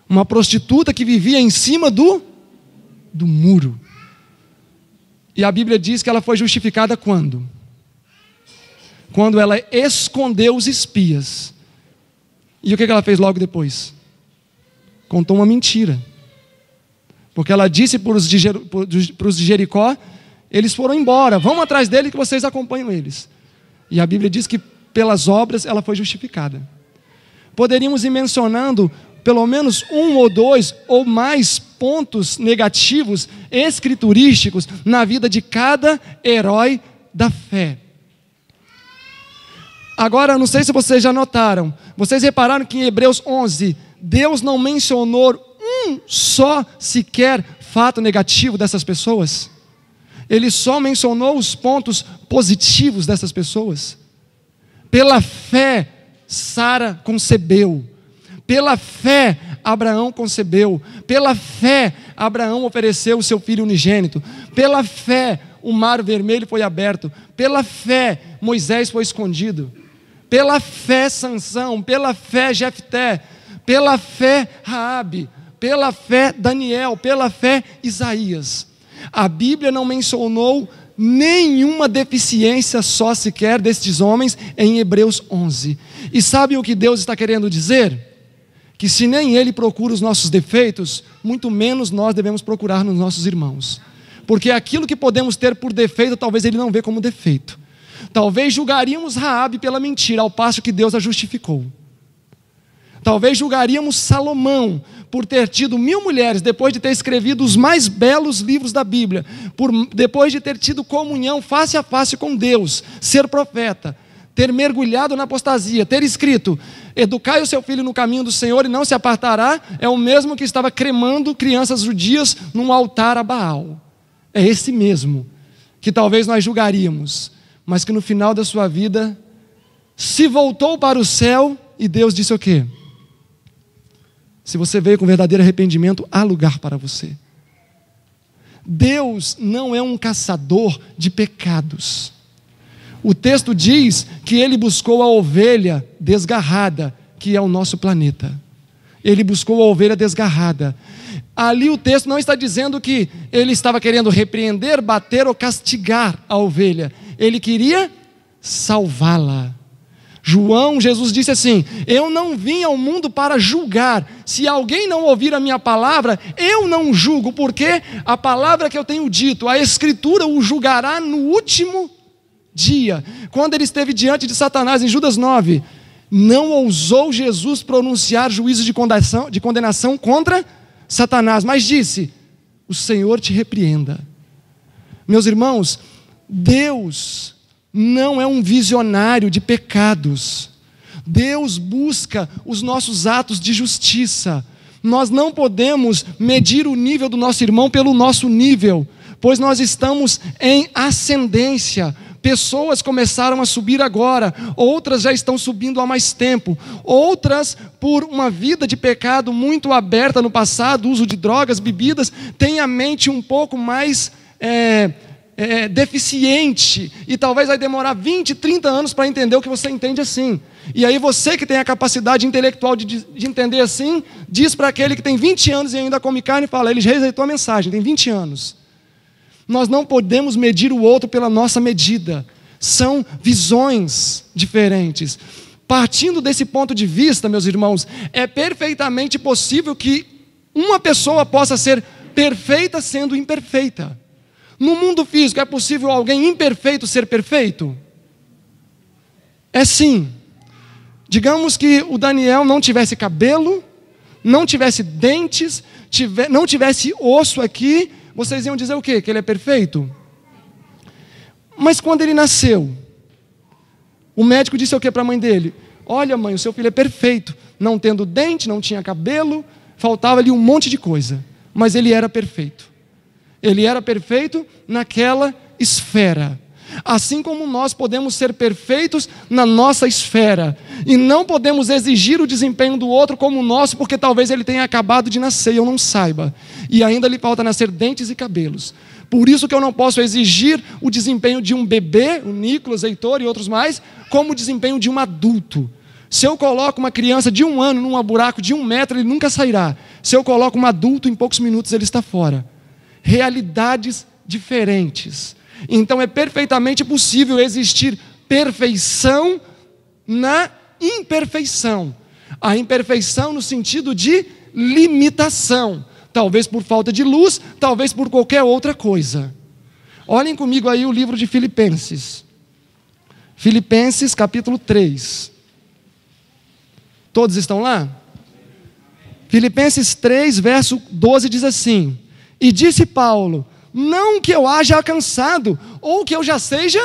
uma prostituta que vivia em cima do, do muro. E a Bíblia diz que ela foi justificada quando? Quando ela escondeu os espias. E o que ela fez logo depois? contou uma mentira. Porque ela disse para os de Jericó: eles foram embora, vão atrás dele que vocês acompanham eles. E a Bíblia diz que pelas obras ela foi justificada. Poderíamos ir mencionando pelo menos um ou dois ou mais pontos negativos escriturísticos na vida de cada herói da fé. Agora, não sei se vocês já notaram, vocês repararam que em Hebreus 11 Deus não mencionou um só sequer fato negativo dessas pessoas. Ele só mencionou os pontos positivos dessas pessoas. Pela fé, Sara concebeu. Pela fé, Abraão concebeu. Pela fé, Abraão ofereceu o seu filho unigênito. Pela fé, o mar vermelho foi aberto. Pela fé, Moisés foi escondido. Pela fé, Sansão. Pela fé, Jefté pela fé Raabe, pela fé Daniel, pela fé Isaías. A Bíblia não mencionou nenhuma deficiência só sequer destes homens em Hebreus 11. E sabe o que Deus está querendo dizer? Que se nem ele procura os nossos defeitos, muito menos nós devemos procurar nos nossos irmãos. Porque aquilo que podemos ter por defeito, talvez ele não vê como defeito. Talvez julgaríamos Raabe pela mentira, ao passo que Deus a justificou. Talvez julgaríamos Salomão por ter tido mil mulheres, depois de ter escrevido os mais belos livros da Bíblia, por, depois de ter tido comunhão face a face com Deus, ser profeta, ter mergulhado na apostasia, ter escrito: Educai o seu filho no caminho do Senhor e não se apartará, é o mesmo que estava cremando crianças judias num altar a Baal. É esse mesmo que talvez nós julgaríamos, mas que no final da sua vida se voltou para o céu e Deus disse o quê? Se você veio com verdadeiro arrependimento, há lugar para você. Deus não é um caçador de pecados. O texto diz que ele buscou a ovelha desgarrada, que é o nosso planeta. Ele buscou a ovelha desgarrada. Ali o texto não está dizendo que ele estava querendo repreender, bater ou castigar a ovelha. Ele queria salvá-la. João, Jesus disse assim: Eu não vim ao mundo para julgar. Se alguém não ouvir a minha palavra, eu não julgo, porque a palavra que eu tenho dito, a Escritura o julgará no último dia. Quando ele esteve diante de Satanás, em Judas 9, não ousou Jesus pronunciar juízo de condenação, de condenação contra Satanás, mas disse: O Senhor te repreenda. Meus irmãos, Deus não é um visionário de pecados. Deus busca os nossos atos de justiça. Nós não podemos medir o nível do nosso irmão pelo nosso nível, pois nós estamos em ascendência. Pessoas começaram a subir agora, outras já estão subindo há mais tempo, outras, por uma vida de pecado muito aberta no passado, uso de drogas, bebidas, têm a mente um pouco mais é, é, é, deficiente e talvez vai demorar 20, 30 anos para entender o que você entende assim. E aí você que tem a capacidade intelectual de, de entender assim, diz para aquele que tem 20 anos e ainda come carne e fala, ele rejeitou a mensagem, tem 20 anos. Nós não podemos medir o outro pela nossa medida. São visões diferentes. Partindo desse ponto de vista, meus irmãos, é perfeitamente possível que uma pessoa possa ser perfeita sendo imperfeita. No mundo físico, é possível alguém imperfeito ser perfeito? É sim. Digamos que o Daniel não tivesse cabelo, não tivesse dentes, tiver, não tivesse osso aqui, vocês iam dizer o quê? Que ele é perfeito? Mas quando ele nasceu, o médico disse o quê para a mãe dele? Olha, mãe, o seu filho é perfeito, não tendo dente, não tinha cabelo, faltava-lhe um monte de coisa, mas ele era perfeito. Ele era perfeito naquela esfera. Assim como nós podemos ser perfeitos na nossa esfera e não podemos exigir o desempenho do outro como o nosso, porque talvez ele tenha acabado de nascer e eu não saiba, e ainda lhe falta nascer dentes e cabelos. Por isso que eu não posso exigir o desempenho de um bebê, o Nicolas, Heitor e outros mais, como o desempenho de um adulto. Se eu coloco uma criança de um ano num buraco de um metro, ele nunca sairá. Se eu coloco um adulto, em poucos minutos ele está fora realidades diferentes. Então é perfeitamente possível existir perfeição na imperfeição. A imperfeição no sentido de limitação, talvez por falta de luz, talvez por qualquer outra coisa. Olhem comigo aí o livro de Filipenses. Filipenses capítulo 3. Todos estão lá? Filipenses 3, verso 12 diz assim: e disse Paulo: Não que eu haja alcançado, ou que eu já seja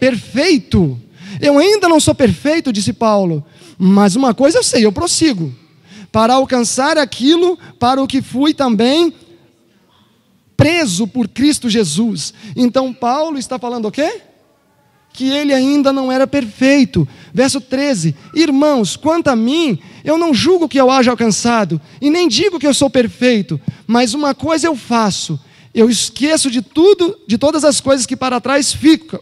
perfeito. Eu ainda não sou perfeito, disse Paulo, mas uma coisa eu sei, eu prossigo. Para alcançar aquilo para o que fui também preso por Cristo Jesus. Então Paulo está falando o quê? que ele ainda não era perfeito. Verso 13: Irmãos, quanto a mim, eu não julgo que eu haja alcançado, e nem digo que eu sou perfeito, mas uma coisa eu faço: eu esqueço de tudo, de todas as coisas que para trás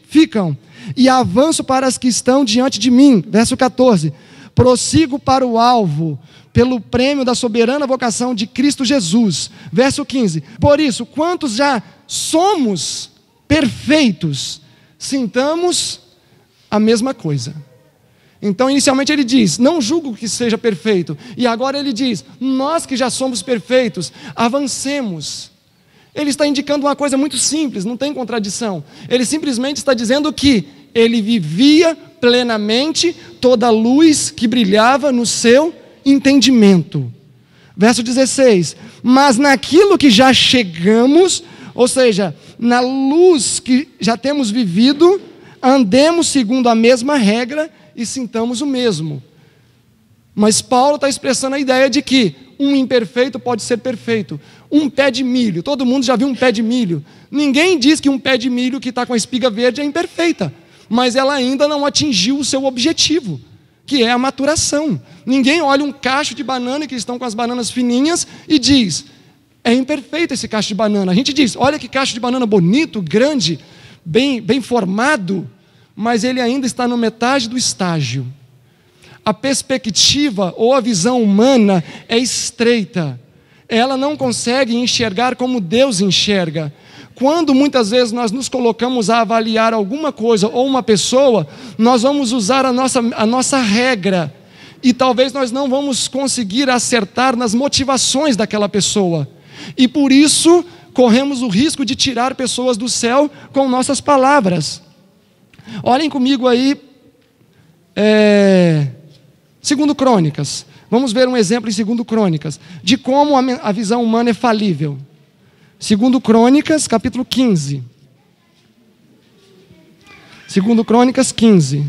ficam, e avanço para as que estão diante de mim. Verso 14: Prossigo para o alvo, pelo prêmio da soberana vocação de Cristo Jesus. Verso 15: Por isso, quantos já somos perfeitos, sintamos a mesma coisa. Então, inicialmente ele diz: Não julgo que seja perfeito. E agora ele diz: Nós que já somos perfeitos, avancemos. Ele está indicando uma coisa muito simples, não tem contradição. Ele simplesmente está dizendo que ele vivia plenamente toda a luz que brilhava no seu entendimento. Verso 16: Mas naquilo que já chegamos, ou seja, na luz que já temos vivido, andemos segundo a mesma regra e sintamos o mesmo. Mas Paulo está expressando a ideia de que um imperfeito pode ser perfeito. Um pé de milho, todo mundo já viu um pé de milho. Ninguém diz que um pé de milho que está com a espiga verde é imperfeita, mas ela ainda não atingiu o seu objetivo, que é a maturação. Ninguém olha um cacho de banana que estão com as bananas fininhas e diz: é imperfeito esse cacho de banana. A gente diz: olha que cacho de banana bonito, grande, bem, bem formado, mas ele ainda está no metade do estágio. A perspectiva ou a visão humana é estreita. Ela não consegue enxergar como Deus enxerga quando muitas vezes nós nos colocamos a avaliar alguma coisa ou uma pessoa, nós vamos usar a nossa, a nossa regra e talvez nós não vamos conseguir acertar nas motivações daquela pessoa. E por isso corremos o risco de tirar pessoas do céu com nossas palavras. Olhem comigo aí, é, segundo Crônicas. Vamos ver um exemplo em segundo Crônicas de como a visão humana é falível. Segundo Crônicas, capítulo 15. Segundo Crônicas 15.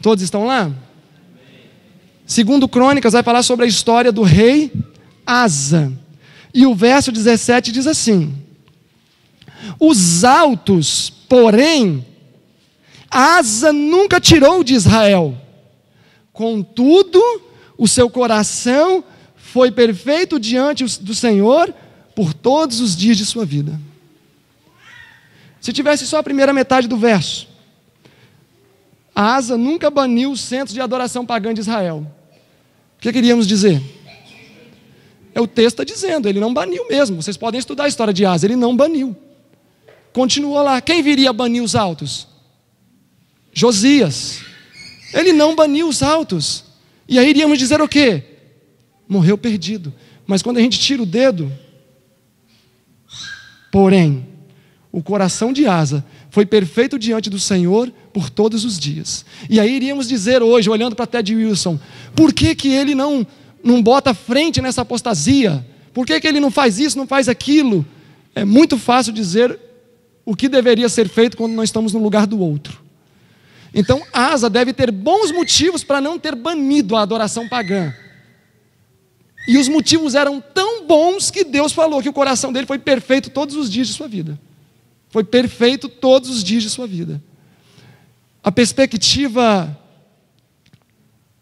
Todos estão lá? Segundo Crônicas vai falar sobre a história do rei asa. E o verso 17 diz assim: Os altos, porém, asa nunca tirou de Israel. Contudo, o seu coração foi perfeito diante do Senhor por todos os dias de sua vida. Se tivesse só a primeira metade do verso, a asa nunca baniu os centros de adoração pagã de Israel. O que queríamos dizer? É o texto está dizendo, ele não baniu mesmo. Vocês podem estudar a história de Asa, ele não baniu. Continua lá. Quem viria a banir os altos? Josias. Ele não baniu os altos. E aí iríamos dizer o quê? Morreu perdido. Mas quando a gente tira o dedo, porém, o coração de Asa foi perfeito diante do Senhor por todos os dias. E aí iríamos dizer hoje, olhando para Ted Wilson, por que que ele não não bota frente nessa apostasia? Por que, que ele não faz isso, não faz aquilo? É muito fácil dizer o que deveria ser feito quando nós estamos no lugar do outro. Então, Asa deve ter bons motivos para não ter banido a adoração pagã. E os motivos eram tão bons que Deus falou que o coração dele foi perfeito todos os dias de sua vida. Foi perfeito todos os dias de sua vida. A perspectiva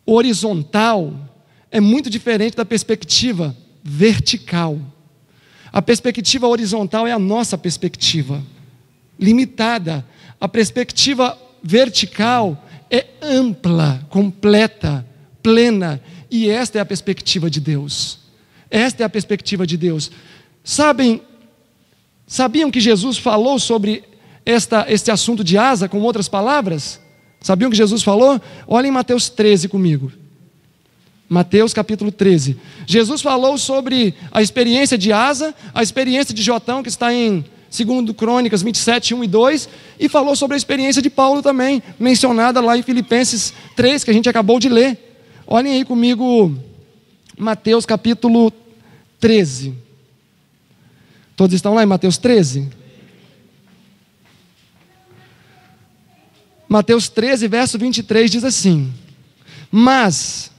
horizontal é muito diferente da perspectiva vertical. A perspectiva horizontal é a nossa perspectiva, limitada. A perspectiva vertical é ampla, completa, plena. E esta é a perspectiva de Deus. Esta é a perspectiva de Deus. Sabem, sabiam que Jesus falou sobre esta, este assunto de asa com outras palavras? Sabiam que Jesus falou? Olhem Mateus 13 comigo. Mateus capítulo 13. Jesus falou sobre a experiência de Asa, a experiência de Jotão, que está em 2 Crônicas 27, 1 e 2, e falou sobre a experiência de Paulo também, mencionada lá em Filipenses 3, que a gente acabou de ler. Olhem aí comigo, Mateus capítulo 13. Todos estão lá em Mateus 13? Mateus 13, verso 23 diz assim: Mas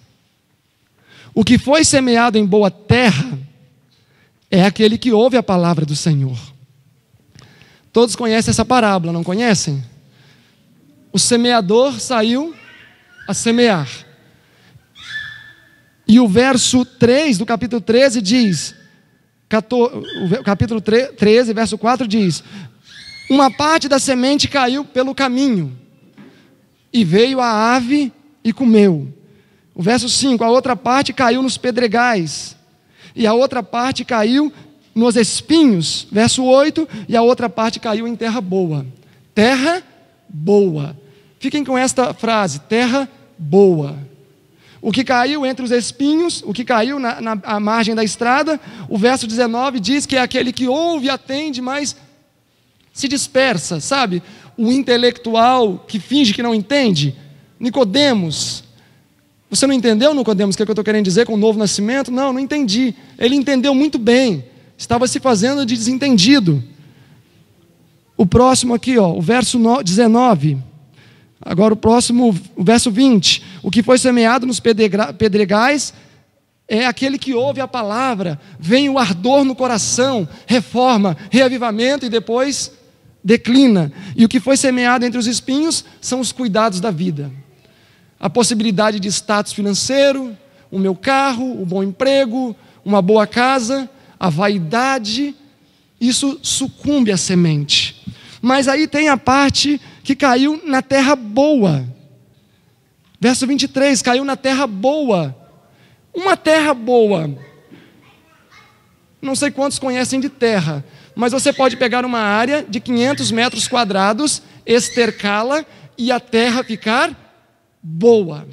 o que foi semeado em boa terra é aquele que ouve a palavra do Senhor. Todos conhecem essa parábola, não conhecem? O semeador saiu a semear. E o verso 3 do capítulo 13 diz: o capítulo 13, verso 4 diz: Uma parte da semente caiu pelo caminho, e veio a ave e comeu. O verso 5: A outra parte caiu nos pedregais, e a outra parte caiu nos espinhos. Verso 8: E a outra parte caiu em terra boa. Terra boa. Fiquem com esta frase: terra boa. O que caiu entre os espinhos, o que caiu na, na margem da estrada, o verso 19 diz que é aquele que ouve, atende, mas se dispersa, sabe? O intelectual que finge que não entende. Nicodemos, você não entendeu, Nicodemos, o que, é que eu estou querendo dizer com o novo nascimento? Não, não entendi. Ele entendeu muito bem. Estava se fazendo de desentendido. O próximo aqui, ó, o verso 19. Agora o próximo, o verso 20. O que foi semeado nos pedregais é aquele que ouve a palavra, vem o ardor no coração, reforma, reavivamento e depois declina. E o que foi semeado entre os espinhos são os cuidados da vida a possibilidade de status financeiro, o meu carro, o bom emprego, uma boa casa, a vaidade, isso sucumbe à semente. Mas aí tem a parte que caiu na terra boa. Verso 23, caiu na terra boa. Uma terra boa. Não sei quantos conhecem de terra, mas você pode pegar uma área de 500 metros quadrados, estercá-la e a terra ficar boa.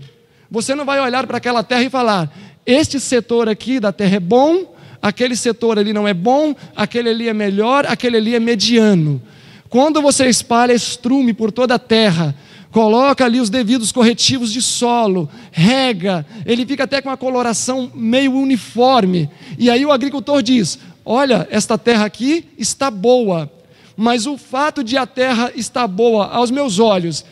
Você não vai olhar para aquela terra e falar: este setor aqui da terra é bom, aquele setor ali não é bom, aquele ali é melhor, aquele ali é mediano. Quando você espalha estrume por toda a terra, coloca ali os devidos corretivos de solo, rega, ele fica até com uma coloração meio uniforme. E aí o agricultor diz: Olha, esta terra aqui está boa, mas o fato de a terra estar boa aos meus olhos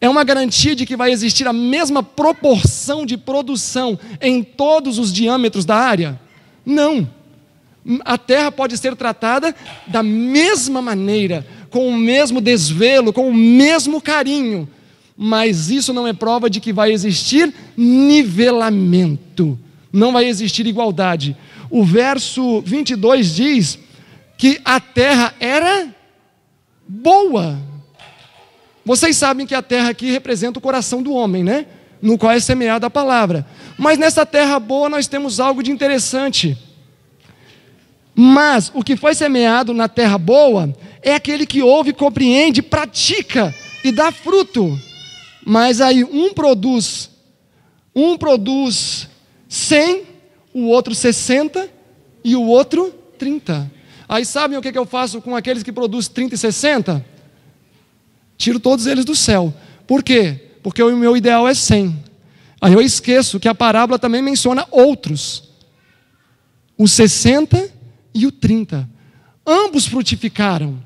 é uma garantia de que vai existir a mesma proporção de produção em todos os diâmetros da área? Não. A terra pode ser tratada da mesma maneira, com o mesmo desvelo, com o mesmo carinho, mas isso não é prova de que vai existir nivelamento, não vai existir igualdade. O verso 22 diz que a terra era boa vocês sabem que a terra aqui representa o coração do homem, né? No qual é semeada a palavra. Mas nessa terra boa nós temos algo de interessante. Mas o que foi semeado na terra boa é aquele que ouve, compreende, pratica e dá fruto. Mas aí um produz, um produz 100, o outro 60 e o outro 30. Aí sabem o que eu faço com aqueles que produzem 30 e 60? Tiro todos eles do céu. Por quê? Porque o meu ideal é 100. Aí eu esqueço que a parábola também menciona outros. O 60 e o 30. Ambos frutificaram.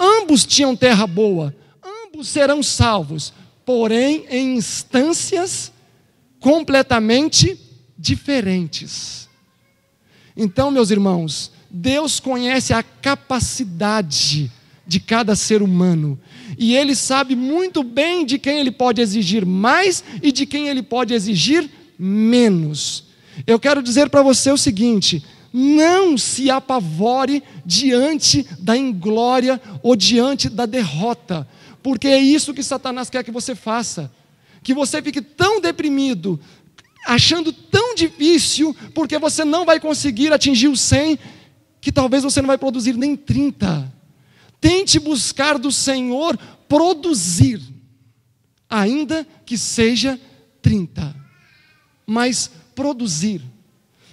Ambos tinham terra boa. Ambos serão salvos. Porém, em instâncias completamente diferentes. Então, meus irmãos, Deus conhece a capacidade de cada ser humano e ele sabe muito bem de quem ele pode exigir mais e de quem ele pode exigir menos. Eu quero dizer para você o seguinte: não se apavore diante da inglória ou diante da derrota, porque é isso que Satanás quer que você faça. Que você fique tão deprimido, achando tão difícil, porque você não vai conseguir atingir o 100, que talvez você não vai produzir nem 30. Tente buscar do Senhor produzir, ainda que seja 30, mas produzir.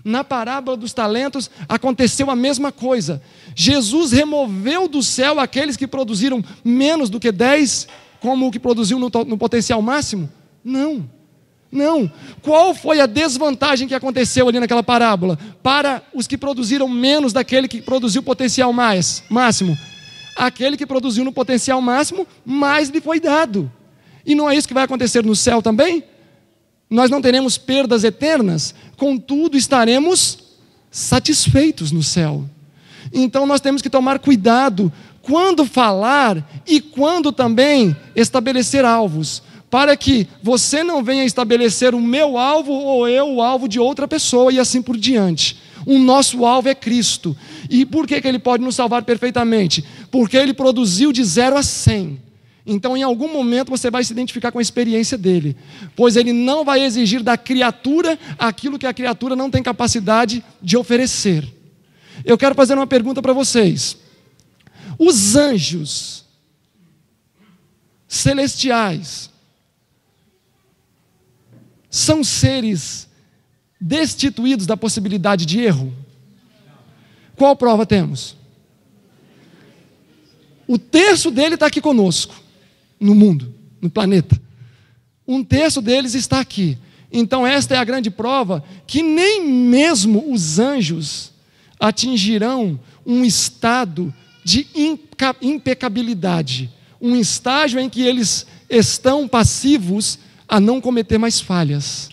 Na parábola dos talentos aconteceu a mesma coisa. Jesus removeu do céu aqueles que produziram menos do que 10, como o que produziu no, no potencial máximo? Não. Não. Qual foi a desvantagem que aconteceu ali naquela parábola? Para os que produziram menos daquele que produziu potencial mais, máximo? Aquele que produziu no potencial máximo, mais lhe foi dado. E não é isso que vai acontecer no céu também? Nós não teremos perdas eternas, contudo estaremos satisfeitos no céu. Então nós temos que tomar cuidado quando falar e quando também estabelecer alvos para que você não venha estabelecer o meu alvo ou eu o alvo de outra pessoa e assim por diante. O nosso alvo é Cristo. E por que, que ele pode nos salvar perfeitamente? Porque ele produziu de zero a cem. Então, em algum momento, você vai se identificar com a experiência dele, pois ele não vai exigir da criatura aquilo que a criatura não tem capacidade de oferecer. Eu quero fazer uma pergunta para vocês. Os anjos celestiais, são seres destituídos da possibilidade de erro? Qual prova temos? O terço dele está aqui conosco, no mundo, no planeta. Um terço deles está aqui. Então, esta é a grande prova que nem mesmo os anjos atingirão um estado de impecabilidade, um estágio em que eles estão passivos a não cometer mais falhas.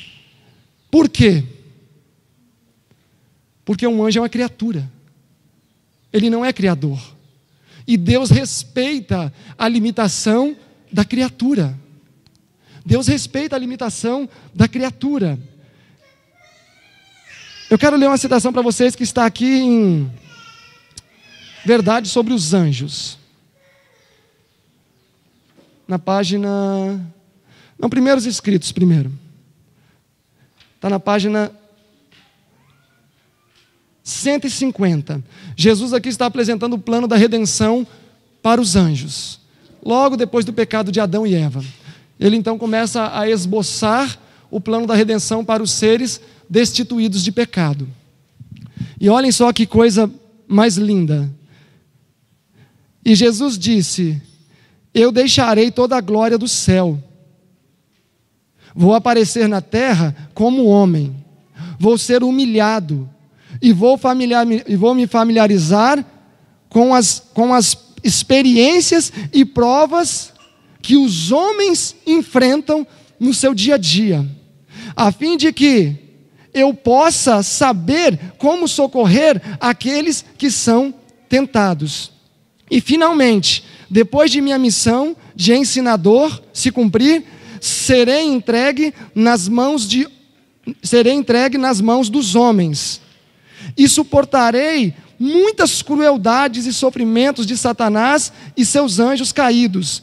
Por quê? Porque um anjo é uma criatura. Ele não é criador. E Deus respeita a limitação da criatura. Deus respeita a limitação da criatura. Eu quero ler uma citação para vocês que está aqui em Verdade sobre os Anjos. Na página não, primeiros escritos, primeiro. Está na página 150. Jesus aqui está apresentando o plano da redenção para os anjos, logo depois do pecado de Adão e Eva. Ele então começa a esboçar o plano da redenção para os seres destituídos de pecado. E olhem só que coisa mais linda. E Jesus disse: Eu deixarei toda a glória do céu Vou aparecer na terra como homem. Vou ser humilhado. E vou, familiar, e vou me familiarizar com as, com as experiências e provas que os homens enfrentam no seu dia a dia, a fim de que eu possa saber como socorrer aqueles que são tentados. E finalmente, depois de minha missão de ensinador se cumprir, serei entregue nas mãos de serei entregue nas mãos dos homens. E suportarei muitas crueldades e sofrimentos de Satanás e seus anjos caídos.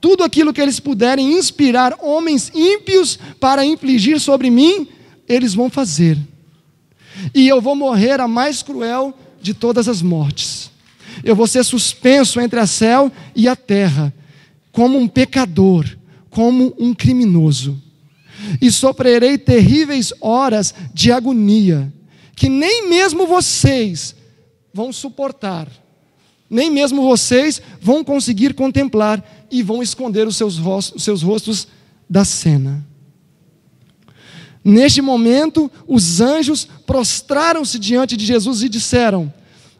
Tudo aquilo que eles puderem inspirar homens ímpios para infligir sobre mim, eles vão fazer. E eu vou morrer a mais cruel de todas as mortes. Eu vou ser suspenso entre a céu e a terra, como um pecador como um criminoso, e sofrerei terríveis horas de agonia, que nem mesmo vocês vão suportar, nem mesmo vocês vão conseguir contemplar e vão esconder os seus rostos, os seus rostos da cena. Neste momento, os anjos prostraram-se diante de Jesus e disseram: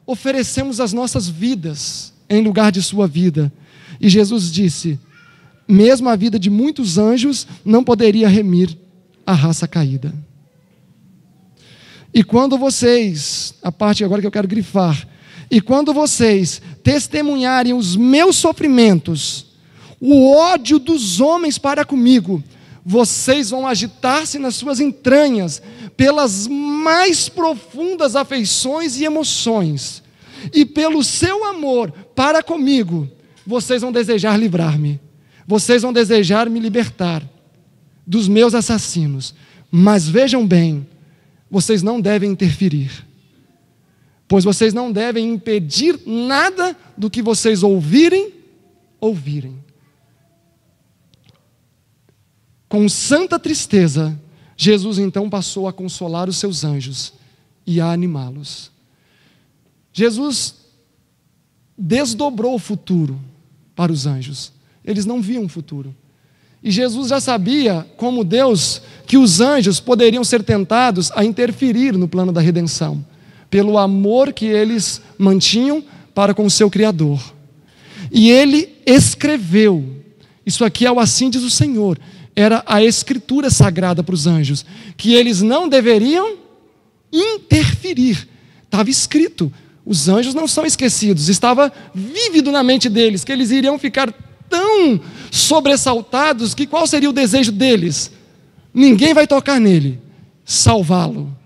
Oferecemos as nossas vidas em lugar de sua vida. E Jesus disse: mesmo a vida de muitos anjos não poderia remir a raça caída. E quando vocês, a parte agora que eu quero grifar, e quando vocês testemunharem os meus sofrimentos, o ódio dos homens para comigo, vocês vão agitar-se nas suas entranhas pelas mais profundas afeições e emoções, e pelo seu amor para comigo, vocês vão desejar livrar-me. Vocês vão desejar me libertar dos meus assassinos, mas vejam bem, vocês não devem interferir, pois vocês não devem impedir nada do que vocês ouvirem, ouvirem. Com santa tristeza, Jesus então passou a consolar os seus anjos e a animá-los. Jesus desdobrou o futuro para os anjos. Eles não viam o futuro. E Jesus já sabia, como Deus, que os anjos poderiam ser tentados a interferir no plano da redenção, pelo amor que eles mantinham para com o seu Criador. E ele escreveu. Isso aqui é o assim diz o Senhor. Era a escritura sagrada para os anjos, que eles não deveriam interferir. Estava escrito. Os anjos não são esquecidos. Estava vívido na mente deles que eles iriam ficar tão sobressaltados que qual seria o desejo deles? Ninguém vai tocar nele, salvá-lo.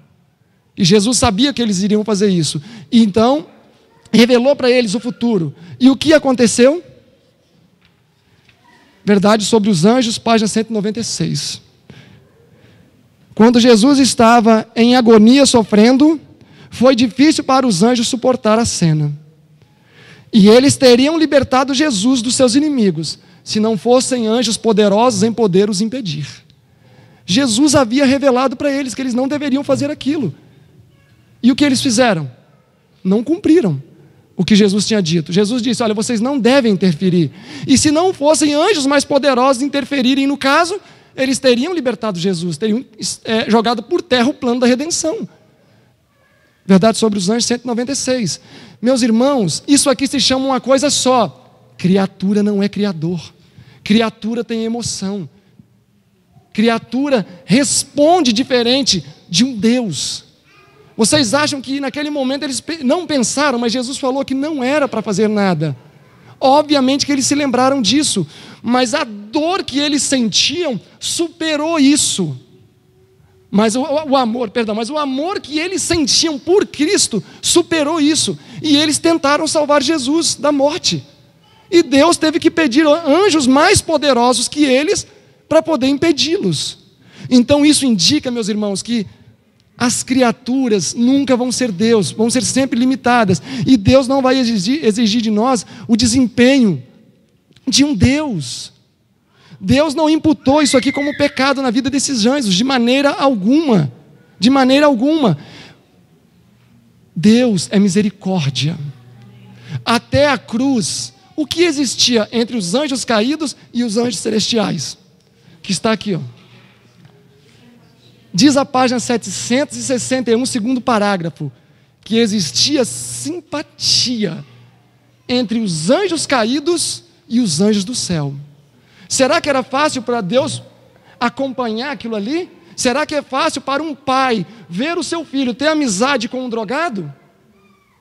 E Jesus sabia que eles iriam fazer isso. E então, revelou para eles o futuro. E o que aconteceu? Verdade sobre os anjos, página 196. Quando Jesus estava em agonia sofrendo, foi difícil para os anjos suportar a cena. E eles teriam libertado Jesus dos seus inimigos, se não fossem anjos poderosos em poder os impedir. Jesus havia revelado para eles que eles não deveriam fazer aquilo. E o que eles fizeram? Não cumpriram o que Jesus tinha dito. Jesus disse: Olha, vocês não devem interferir. E se não fossem anjos mais poderosos interferirem no caso, eles teriam libertado Jesus, teriam é, jogado por terra o plano da redenção. Verdade sobre os anjos 196. Meus irmãos, isso aqui se chama uma coisa só: criatura não é criador. Criatura tem emoção. Criatura responde diferente de um Deus. Vocês acham que naquele momento eles não pensaram, mas Jesus falou que não era para fazer nada. Obviamente que eles se lembraram disso, mas a dor que eles sentiam superou isso. Mas o, o, amor, perdão, mas o amor que eles sentiam por Cristo superou isso. E eles tentaram salvar Jesus da morte. E Deus teve que pedir anjos mais poderosos que eles para poder impedi-los. Então isso indica, meus irmãos, que as criaturas nunca vão ser Deus, vão ser sempre limitadas. E Deus não vai exigir, exigir de nós o desempenho de um Deus. Deus não imputou isso aqui como pecado na vida desses anjos, de maneira alguma. De maneira alguma. Deus é misericórdia. Até a cruz, o que existia entre os anjos caídos e os anjos celestiais? Que está aqui, ó. Diz a página 761, segundo parágrafo, que existia simpatia entre os anjos caídos e os anjos do céu. Será que era fácil para Deus acompanhar aquilo ali? Será que é fácil para um pai ver o seu filho ter amizade com um drogado?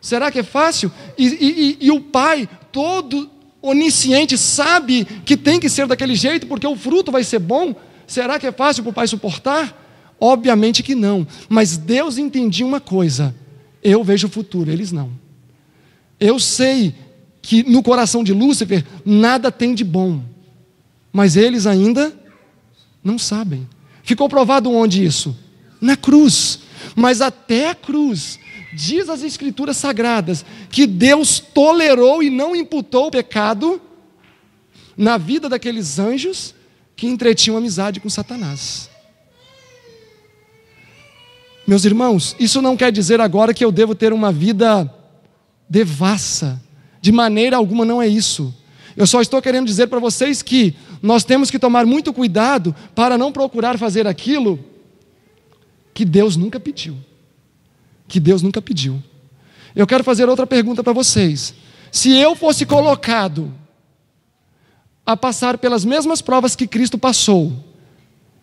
Será que é fácil? E, e, e, e o pai, todo onisciente, sabe que tem que ser daquele jeito porque o fruto vai ser bom? Será que é fácil para o pai suportar? Obviamente que não. Mas Deus entendia uma coisa: eu vejo o futuro, eles não. Eu sei que no coração de Lúcifer nada tem de bom mas eles ainda não sabem. Ficou provado onde isso? Na cruz. Mas até a cruz, diz as Escrituras Sagradas, que Deus tolerou e não imputou o pecado na vida daqueles anjos que entretinham amizade com Satanás. Meus irmãos, isso não quer dizer agora que eu devo ter uma vida devassa. De maneira alguma não é isso. Eu só estou querendo dizer para vocês que nós temos que tomar muito cuidado para não procurar fazer aquilo que Deus nunca pediu. Que Deus nunca pediu. Eu quero fazer outra pergunta para vocês. Se eu fosse colocado a passar pelas mesmas provas que Cristo passou,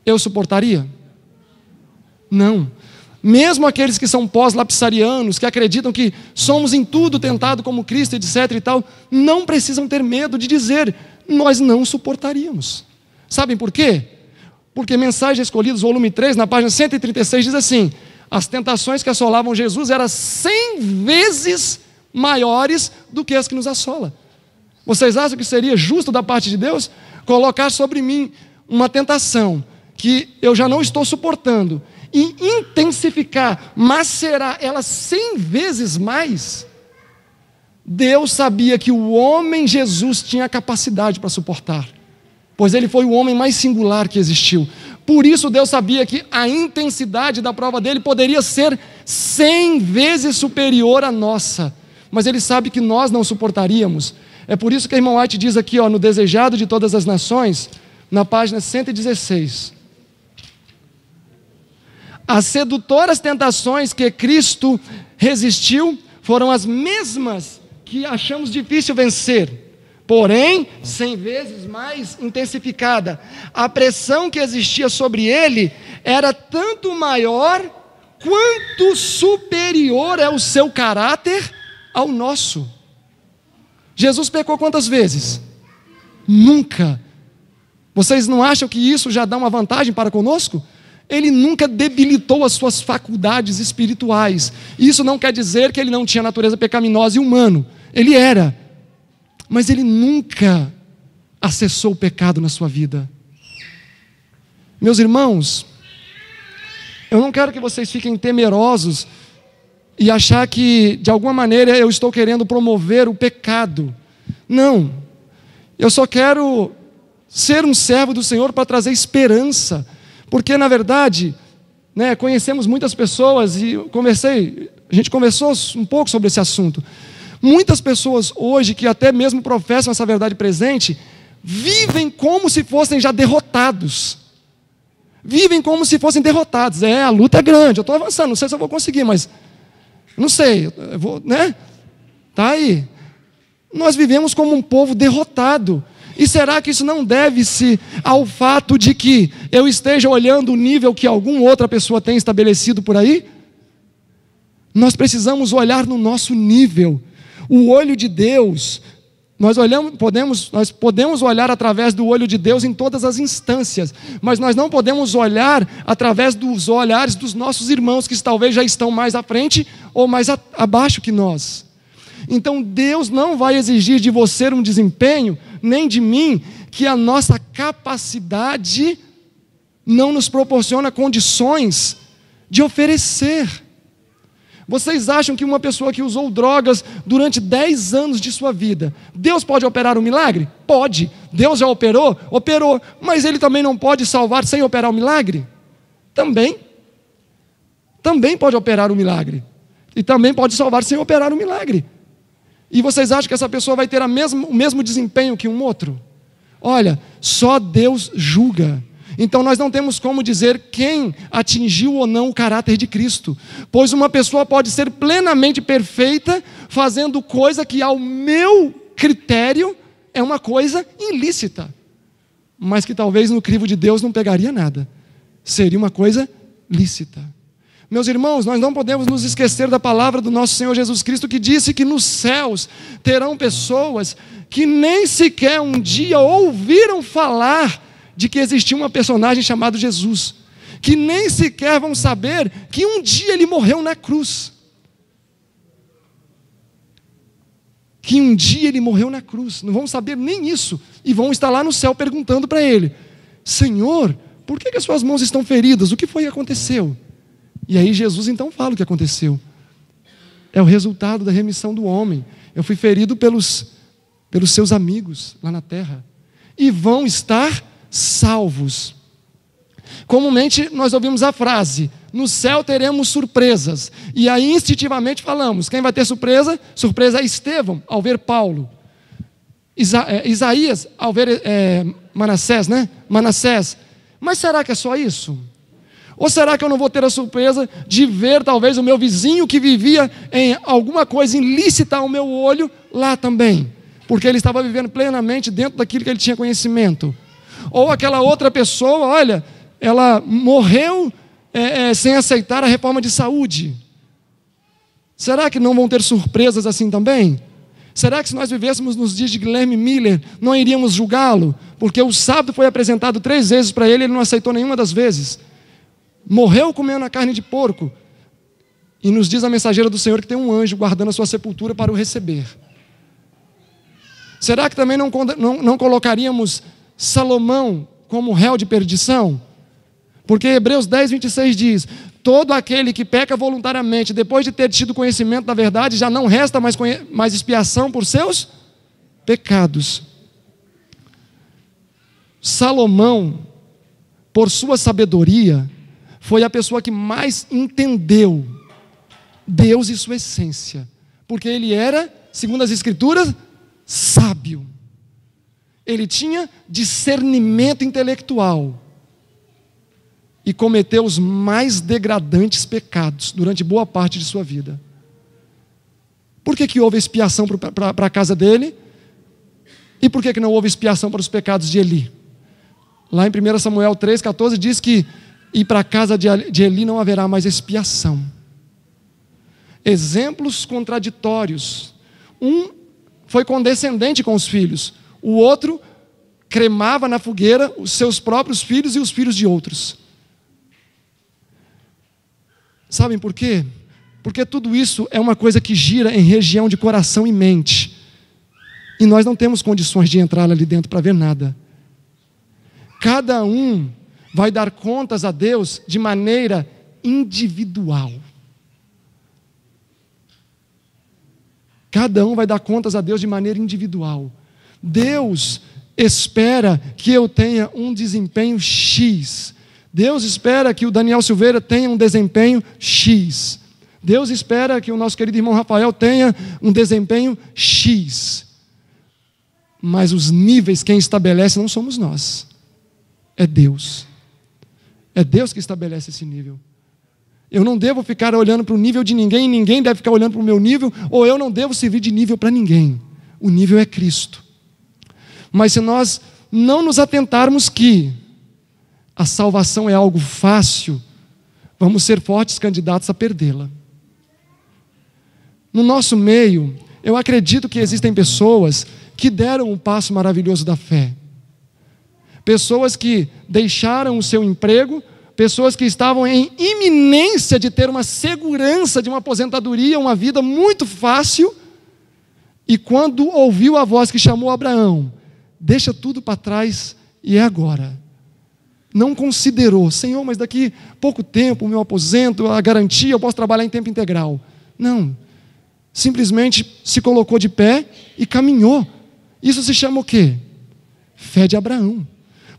eu suportaria? Não. Mesmo aqueles que são pós-lapsarianos, que acreditam que somos em tudo tentado como Cristo, etc e tal, não precisam ter medo de dizer: nós não suportaríamos. Sabem por quê? Porque Mensagem Escolhidos, volume 3, na página 136, diz assim: as tentações que assolavam Jesus eram 100 vezes maiores do que as que nos assola. Vocês acham que seria justo da parte de Deus colocar sobre mim uma tentação que eu já não estou suportando e intensificar, macerar ela 100 vezes mais? Deus sabia que o homem Jesus tinha capacidade para suportar, pois ele foi o homem mais singular que existiu. Por isso, Deus sabia que a intensidade da prova dele poderia ser cem vezes superior à nossa, mas ele sabe que nós não suportaríamos. É por isso que a irmã White diz aqui, ó, no Desejado de Todas as Nações, na página 116. As sedutoras tentações que Cristo resistiu foram as mesmas que achamos difícil vencer porém, cem vezes mais intensificada. A pressão que existia sobre ele era tanto maior quanto superior é o seu caráter ao nosso. Jesus pecou quantas vezes? Nunca. Vocês não acham que isso já dá uma vantagem para conosco? Ele nunca debilitou as suas faculdades espirituais. Isso não quer dizer que ele não tinha natureza pecaminosa e humano ele era, mas ele nunca acessou o pecado na sua vida. Meus irmãos, eu não quero que vocês fiquem temerosos e achar que de alguma maneira eu estou querendo promover o pecado. Não. Eu só quero ser um servo do Senhor para trazer esperança, porque na verdade, né, conhecemos muitas pessoas e conversei, a gente conversou um pouco sobre esse assunto. Muitas pessoas hoje, que até mesmo professam essa verdade presente, vivem como se fossem já derrotados. Vivem como se fossem derrotados. É, a luta é grande, eu estou avançando, não sei se eu vou conseguir, mas. Não sei, eu vou, né? Tá aí. Nós vivemos como um povo derrotado. E será que isso não deve-se ao fato de que eu esteja olhando o nível que alguma outra pessoa tem estabelecido por aí? Nós precisamos olhar no nosso nível o olho de Deus, nós olhamos, podemos, nós podemos olhar através do olho de Deus em todas as instâncias, mas nós não podemos olhar através dos olhares dos nossos irmãos que talvez já estão mais à frente ou mais a, abaixo que nós. Então Deus não vai exigir de você um desempenho, nem de mim, que a nossa capacidade não nos proporciona condições de oferecer. Vocês acham que uma pessoa que usou drogas durante 10 anos de sua vida, Deus pode operar um milagre? Pode. Deus já operou? Operou. Mas ele também não pode salvar sem operar um milagre? Também. Também pode operar um milagre. E também pode salvar sem operar um milagre. E vocês acham que essa pessoa vai ter o mesmo desempenho que um outro? Olha, só Deus julga. Então nós não temos como dizer quem atingiu ou não o caráter de Cristo, pois uma pessoa pode ser plenamente perfeita fazendo coisa que ao meu critério é uma coisa ilícita, mas que talvez no crivo de Deus não pegaria nada. Seria uma coisa lícita. Meus irmãos, nós não podemos nos esquecer da palavra do nosso Senhor Jesus Cristo que disse que nos céus terão pessoas que nem sequer um dia ouviram falar de que existia uma personagem chamado Jesus, que nem sequer vão saber que um dia ele morreu na cruz. Que um dia ele morreu na cruz, não vão saber nem isso, e vão estar lá no céu perguntando para ele: Senhor, por que, que as suas mãos estão feridas? O que foi que aconteceu? E aí Jesus então fala o que aconteceu. É o resultado da remissão do homem. Eu fui ferido pelos, pelos seus amigos lá na terra. E vão estar salvos. Comumente nós ouvimos a frase: no céu teremos surpresas. E aí instintivamente falamos: quem vai ter surpresa? Surpresa é Estevão, ao ver Paulo. Isa é, Isaías, ao ver é, Manassés, né? Manassés. Mas será que é só isso? Ou será que eu não vou ter a surpresa de ver talvez o meu vizinho que vivia em alguma coisa ilícita ao meu olho lá também? Porque ele estava vivendo plenamente dentro daquilo que ele tinha conhecimento. Ou aquela outra pessoa, olha, ela morreu é, é, sem aceitar a reforma de saúde. Será que não vão ter surpresas assim também? Será que se nós vivêssemos nos dias de Guilherme Miller, não iríamos julgá-lo? Porque o sábado foi apresentado três vezes para ele, ele não aceitou nenhuma das vezes. Morreu comendo a carne de porco. E nos diz a mensageira do Senhor que tem um anjo guardando a sua sepultura para o receber. Será que também não, não, não colocaríamos Salomão como réu de perdição? Porque Hebreus 10, 26 diz: Todo aquele que peca voluntariamente, depois de ter tido conhecimento da verdade, já não resta mais, mais expiação por seus pecados. Salomão, por sua sabedoria, foi a pessoa que mais entendeu Deus e sua essência, porque ele era, segundo as Escrituras, sábio. Ele tinha discernimento intelectual e cometeu os mais degradantes pecados durante boa parte de sua vida. Por que, que houve expiação para a casa dele? E por que, que não houve expiação para os pecados de Eli? Lá em 1 Samuel 3,14 diz que: E para a casa de Eli não haverá mais expiação. Exemplos contraditórios. Um foi condescendente com os filhos, o outro cremava na fogueira os seus próprios filhos e os filhos de outros. Sabem por quê? Porque tudo isso é uma coisa que gira em região de coração e mente. E nós não temos condições de entrar ali dentro para ver nada. Cada um vai dar contas a Deus de maneira individual. Cada um vai dar contas a Deus de maneira individual. Deus espera que eu tenha um desempenho X. Deus espera que o Daniel Silveira tenha um desempenho X. Deus espera que o nosso querido irmão Rafael tenha um desempenho X. Mas os níveis quem estabelece não somos nós. É Deus. É Deus que estabelece esse nível. Eu não devo ficar olhando para o nível de ninguém, ninguém deve ficar olhando para o meu nível, ou eu não devo servir de nível para ninguém. O nível é Cristo. Mas se nós não nos atentarmos que a salvação é algo fácil, vamos ser fortes candidatos a perdê-la. No nosso meio, eu acredito que existem pessoas que deram um passo maravilhoso da fé. Pessoas que deixaram o seu emprego, pessoas que estavam em iminência de ter uma segurança de uma aposentadoria, uma vida muito fácil, e quando ouviu a voz que chamou Abraão, deixa tudo para trás e é agora. Não considerou, Senhor, mas daqui pouco tempo, o meu aposento, a garantia, eu posso trabalhar em tempo integral. Não. Simplesmente se colocou de pé e caminhou. Isso se chama o quê? Fé de Abraão.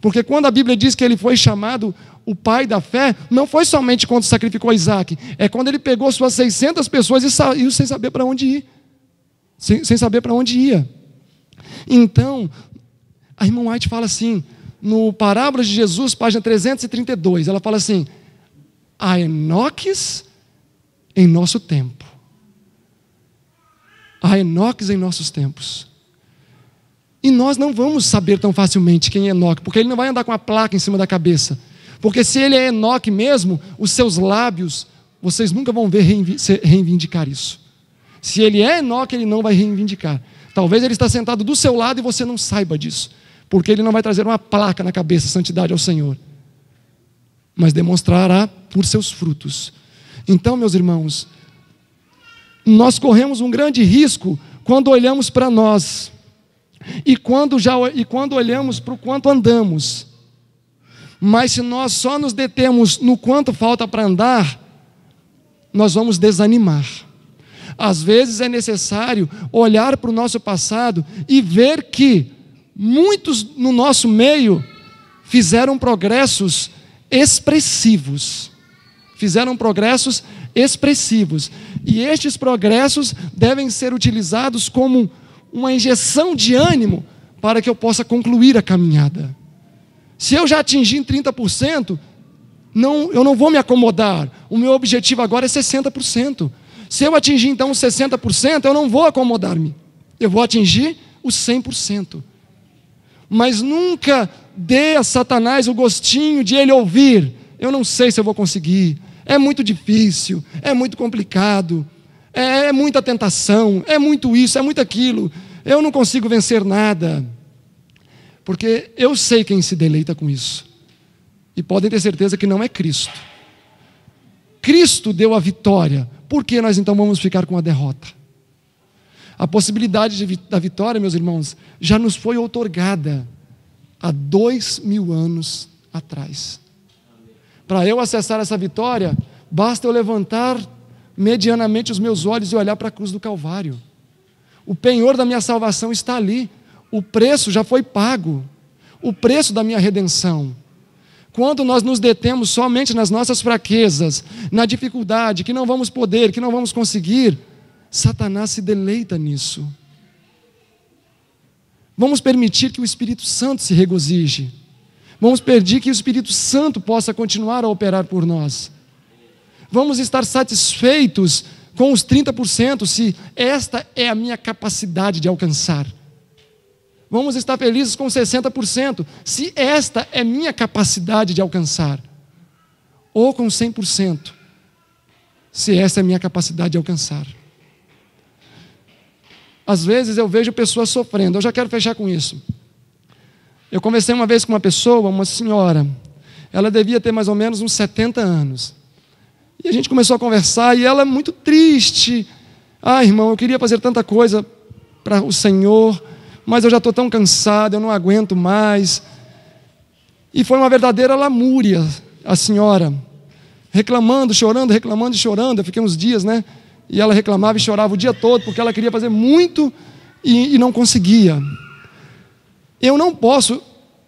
Porque quando a Bíblia diz que ele foi chamado o pai da fé, não foi somente quando sacrificou Isaac, é quando ele pegou suas 600 pessoas e saiu sem saber para onde ir, sem, sem saber para onde ia. Então, a irmã White fala assim, no Parábolas de Jesus, página 332, ela fala assim: há Enoques em nosso tempo. Há Enoques em nossos tempos. E nós não vamos saber tão facilmente quem é Enoque, porque ele não vai andar com a placa em cima da cabeça. Porque se ele é Enoque mesmo, os seus lábios, vocês nunca vão ver reivindicar isso. Se ele é Enoque, ele não vai reivindicar. Talvez ele está sentado do seu lado e você não saiba disso porque ele não vai trazer uma placa na cabeça santidade ao Senhor, mas demonstrará por seus frutos. Então, meus irmãos, nós corremos um grande risco quando olhamos para nós e quando já e quando olhamos para o quanto andamos. Mas se nós só nos detemos no quanto falta para andar, nós vamos desanimar. Às vezes é necessário olhar para o nosso passado e ver que muitos no nosso meio fizeram progressos expressivos. Fizeram progressos expressivos. E estes progressos devem ser utilizados como uma injeção de ânimo para que eu possa concluir a caminhada. Se eu já atingi 30%, não, eu não vou me acomodar. O meu objetivo agora é 60%. Se eu atingir então 60%, eu não vou acomodar-me. Eu vou atingir os 100% mas nunca dê a Satanás o gostinho de ele ouvir. Eu não sei se eu vou conseguir. É muito difícil, é muito complicado, é, é muita tentação, é muito isso, é muito aquilo. Eu não consigo vencer nada. Porque eu sei quem se deleita com isso. E podem ter certeza que não é Cristo. Cristo deu a vitória. Por que nós então vamos ficar com a derrota? A possibilidade de, da vitória, meus irmãos, já nos foi outorgada há dois mil anos atrás. Para eu acessar essa vitória, basta eu levantar medianamente os meus olhos e olhar para a cruz do Calvário. O penhor da minha salvação está ali. O preço já foi pago. O preço da minha redenção. Quando nós nos detemos somente nas nossas fraquezas, na dificuldade, que não vamos poder, que não vamos conseguir, Satanás se deleita nisso. Vamos permitir que o Espírito Santo se regozije. Vamos pedir que o Espírito Santo possa continuar a operar por nós. Vamos estar satisfeitos com os 30% se esta é a minha capacidade de alcançar. Vamos estar felizes com 60% se esta é minha capacidade de alcançar. Ou com 100% se esta é minha capacidade de alcançar. Às vezes eu vejo pessoas sofrendo. Eu já quero fechar com isso. Eu conversei uma vez com uma pessoa, uma senhora. Ela devia ter mais ou menos uns 70 anos. E a gente começou a conversar e ela muito triste. Ah, irmão, eu queria fazer tanta coisa para o Senhor, mas eu já estou tão cansada, eu não aguento mais. E foi uma verdadeira lamúria a senhora, reclamando, chorando, reclamando e chorando. Eu fiquei uns dias, né? E ela reclamava e chorava o dia todo porque ela queria fazer muito e, e não conseguia. Eu não posso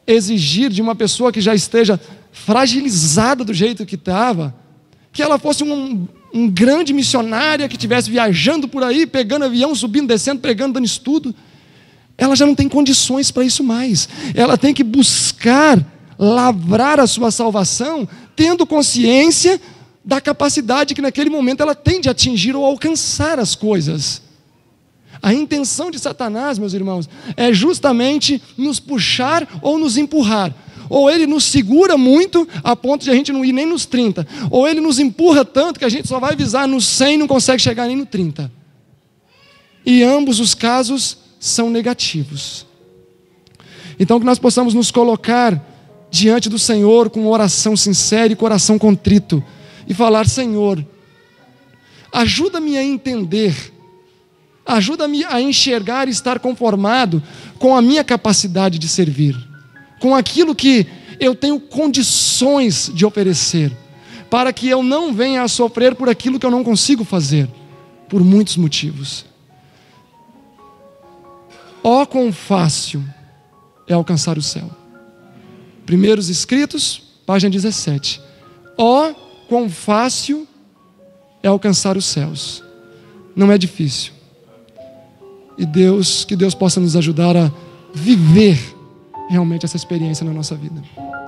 exigir de uma pessoa que já esteja fragilizada do jeito que estava, que ela fosse um, um grande missionária que estivesse viajando por aí, pegando avião, subindo, descendo, pregando, dando estudo. Ela já não tem condições para isso mais. Ela tem que buscar lavrar a sua salvação, tendo consciência da capacidade que naquele momento ela tem de atingir ou alcançar as coisas. A intenção de Satanás, meus irmãos, é justamente nos puxar ou nos empurrar. Ou ele nos segura muito a ponto de a gente não ir nem nos 30. Ou ele nos empurra tanto que a gente só vai visar nos 100 e não consegue chegar nem no 30. E ambos os casos são negativos. Então, que nós possamos nos colocar diante do Senhor com oração sincera e coração contrito e falar: Senhor, ajuda-me a entender, ajuda-me a enxergar e estar conformado com a minha capacidade de servir, com aquilo que eu tenho condições de oferecer, para que eu não venha a sofrer por aquilo que eu não consigo fazer, por muitos motivos. Ó, oh, quão fácil é alcançar o céu. Primeiros Escritos, página 17. Ó, oh, quão fácil é alcançar os céus. Não é difícil. E Deus, que Deus possa nos ajudar a viver realmente essa experiência na nossa vida.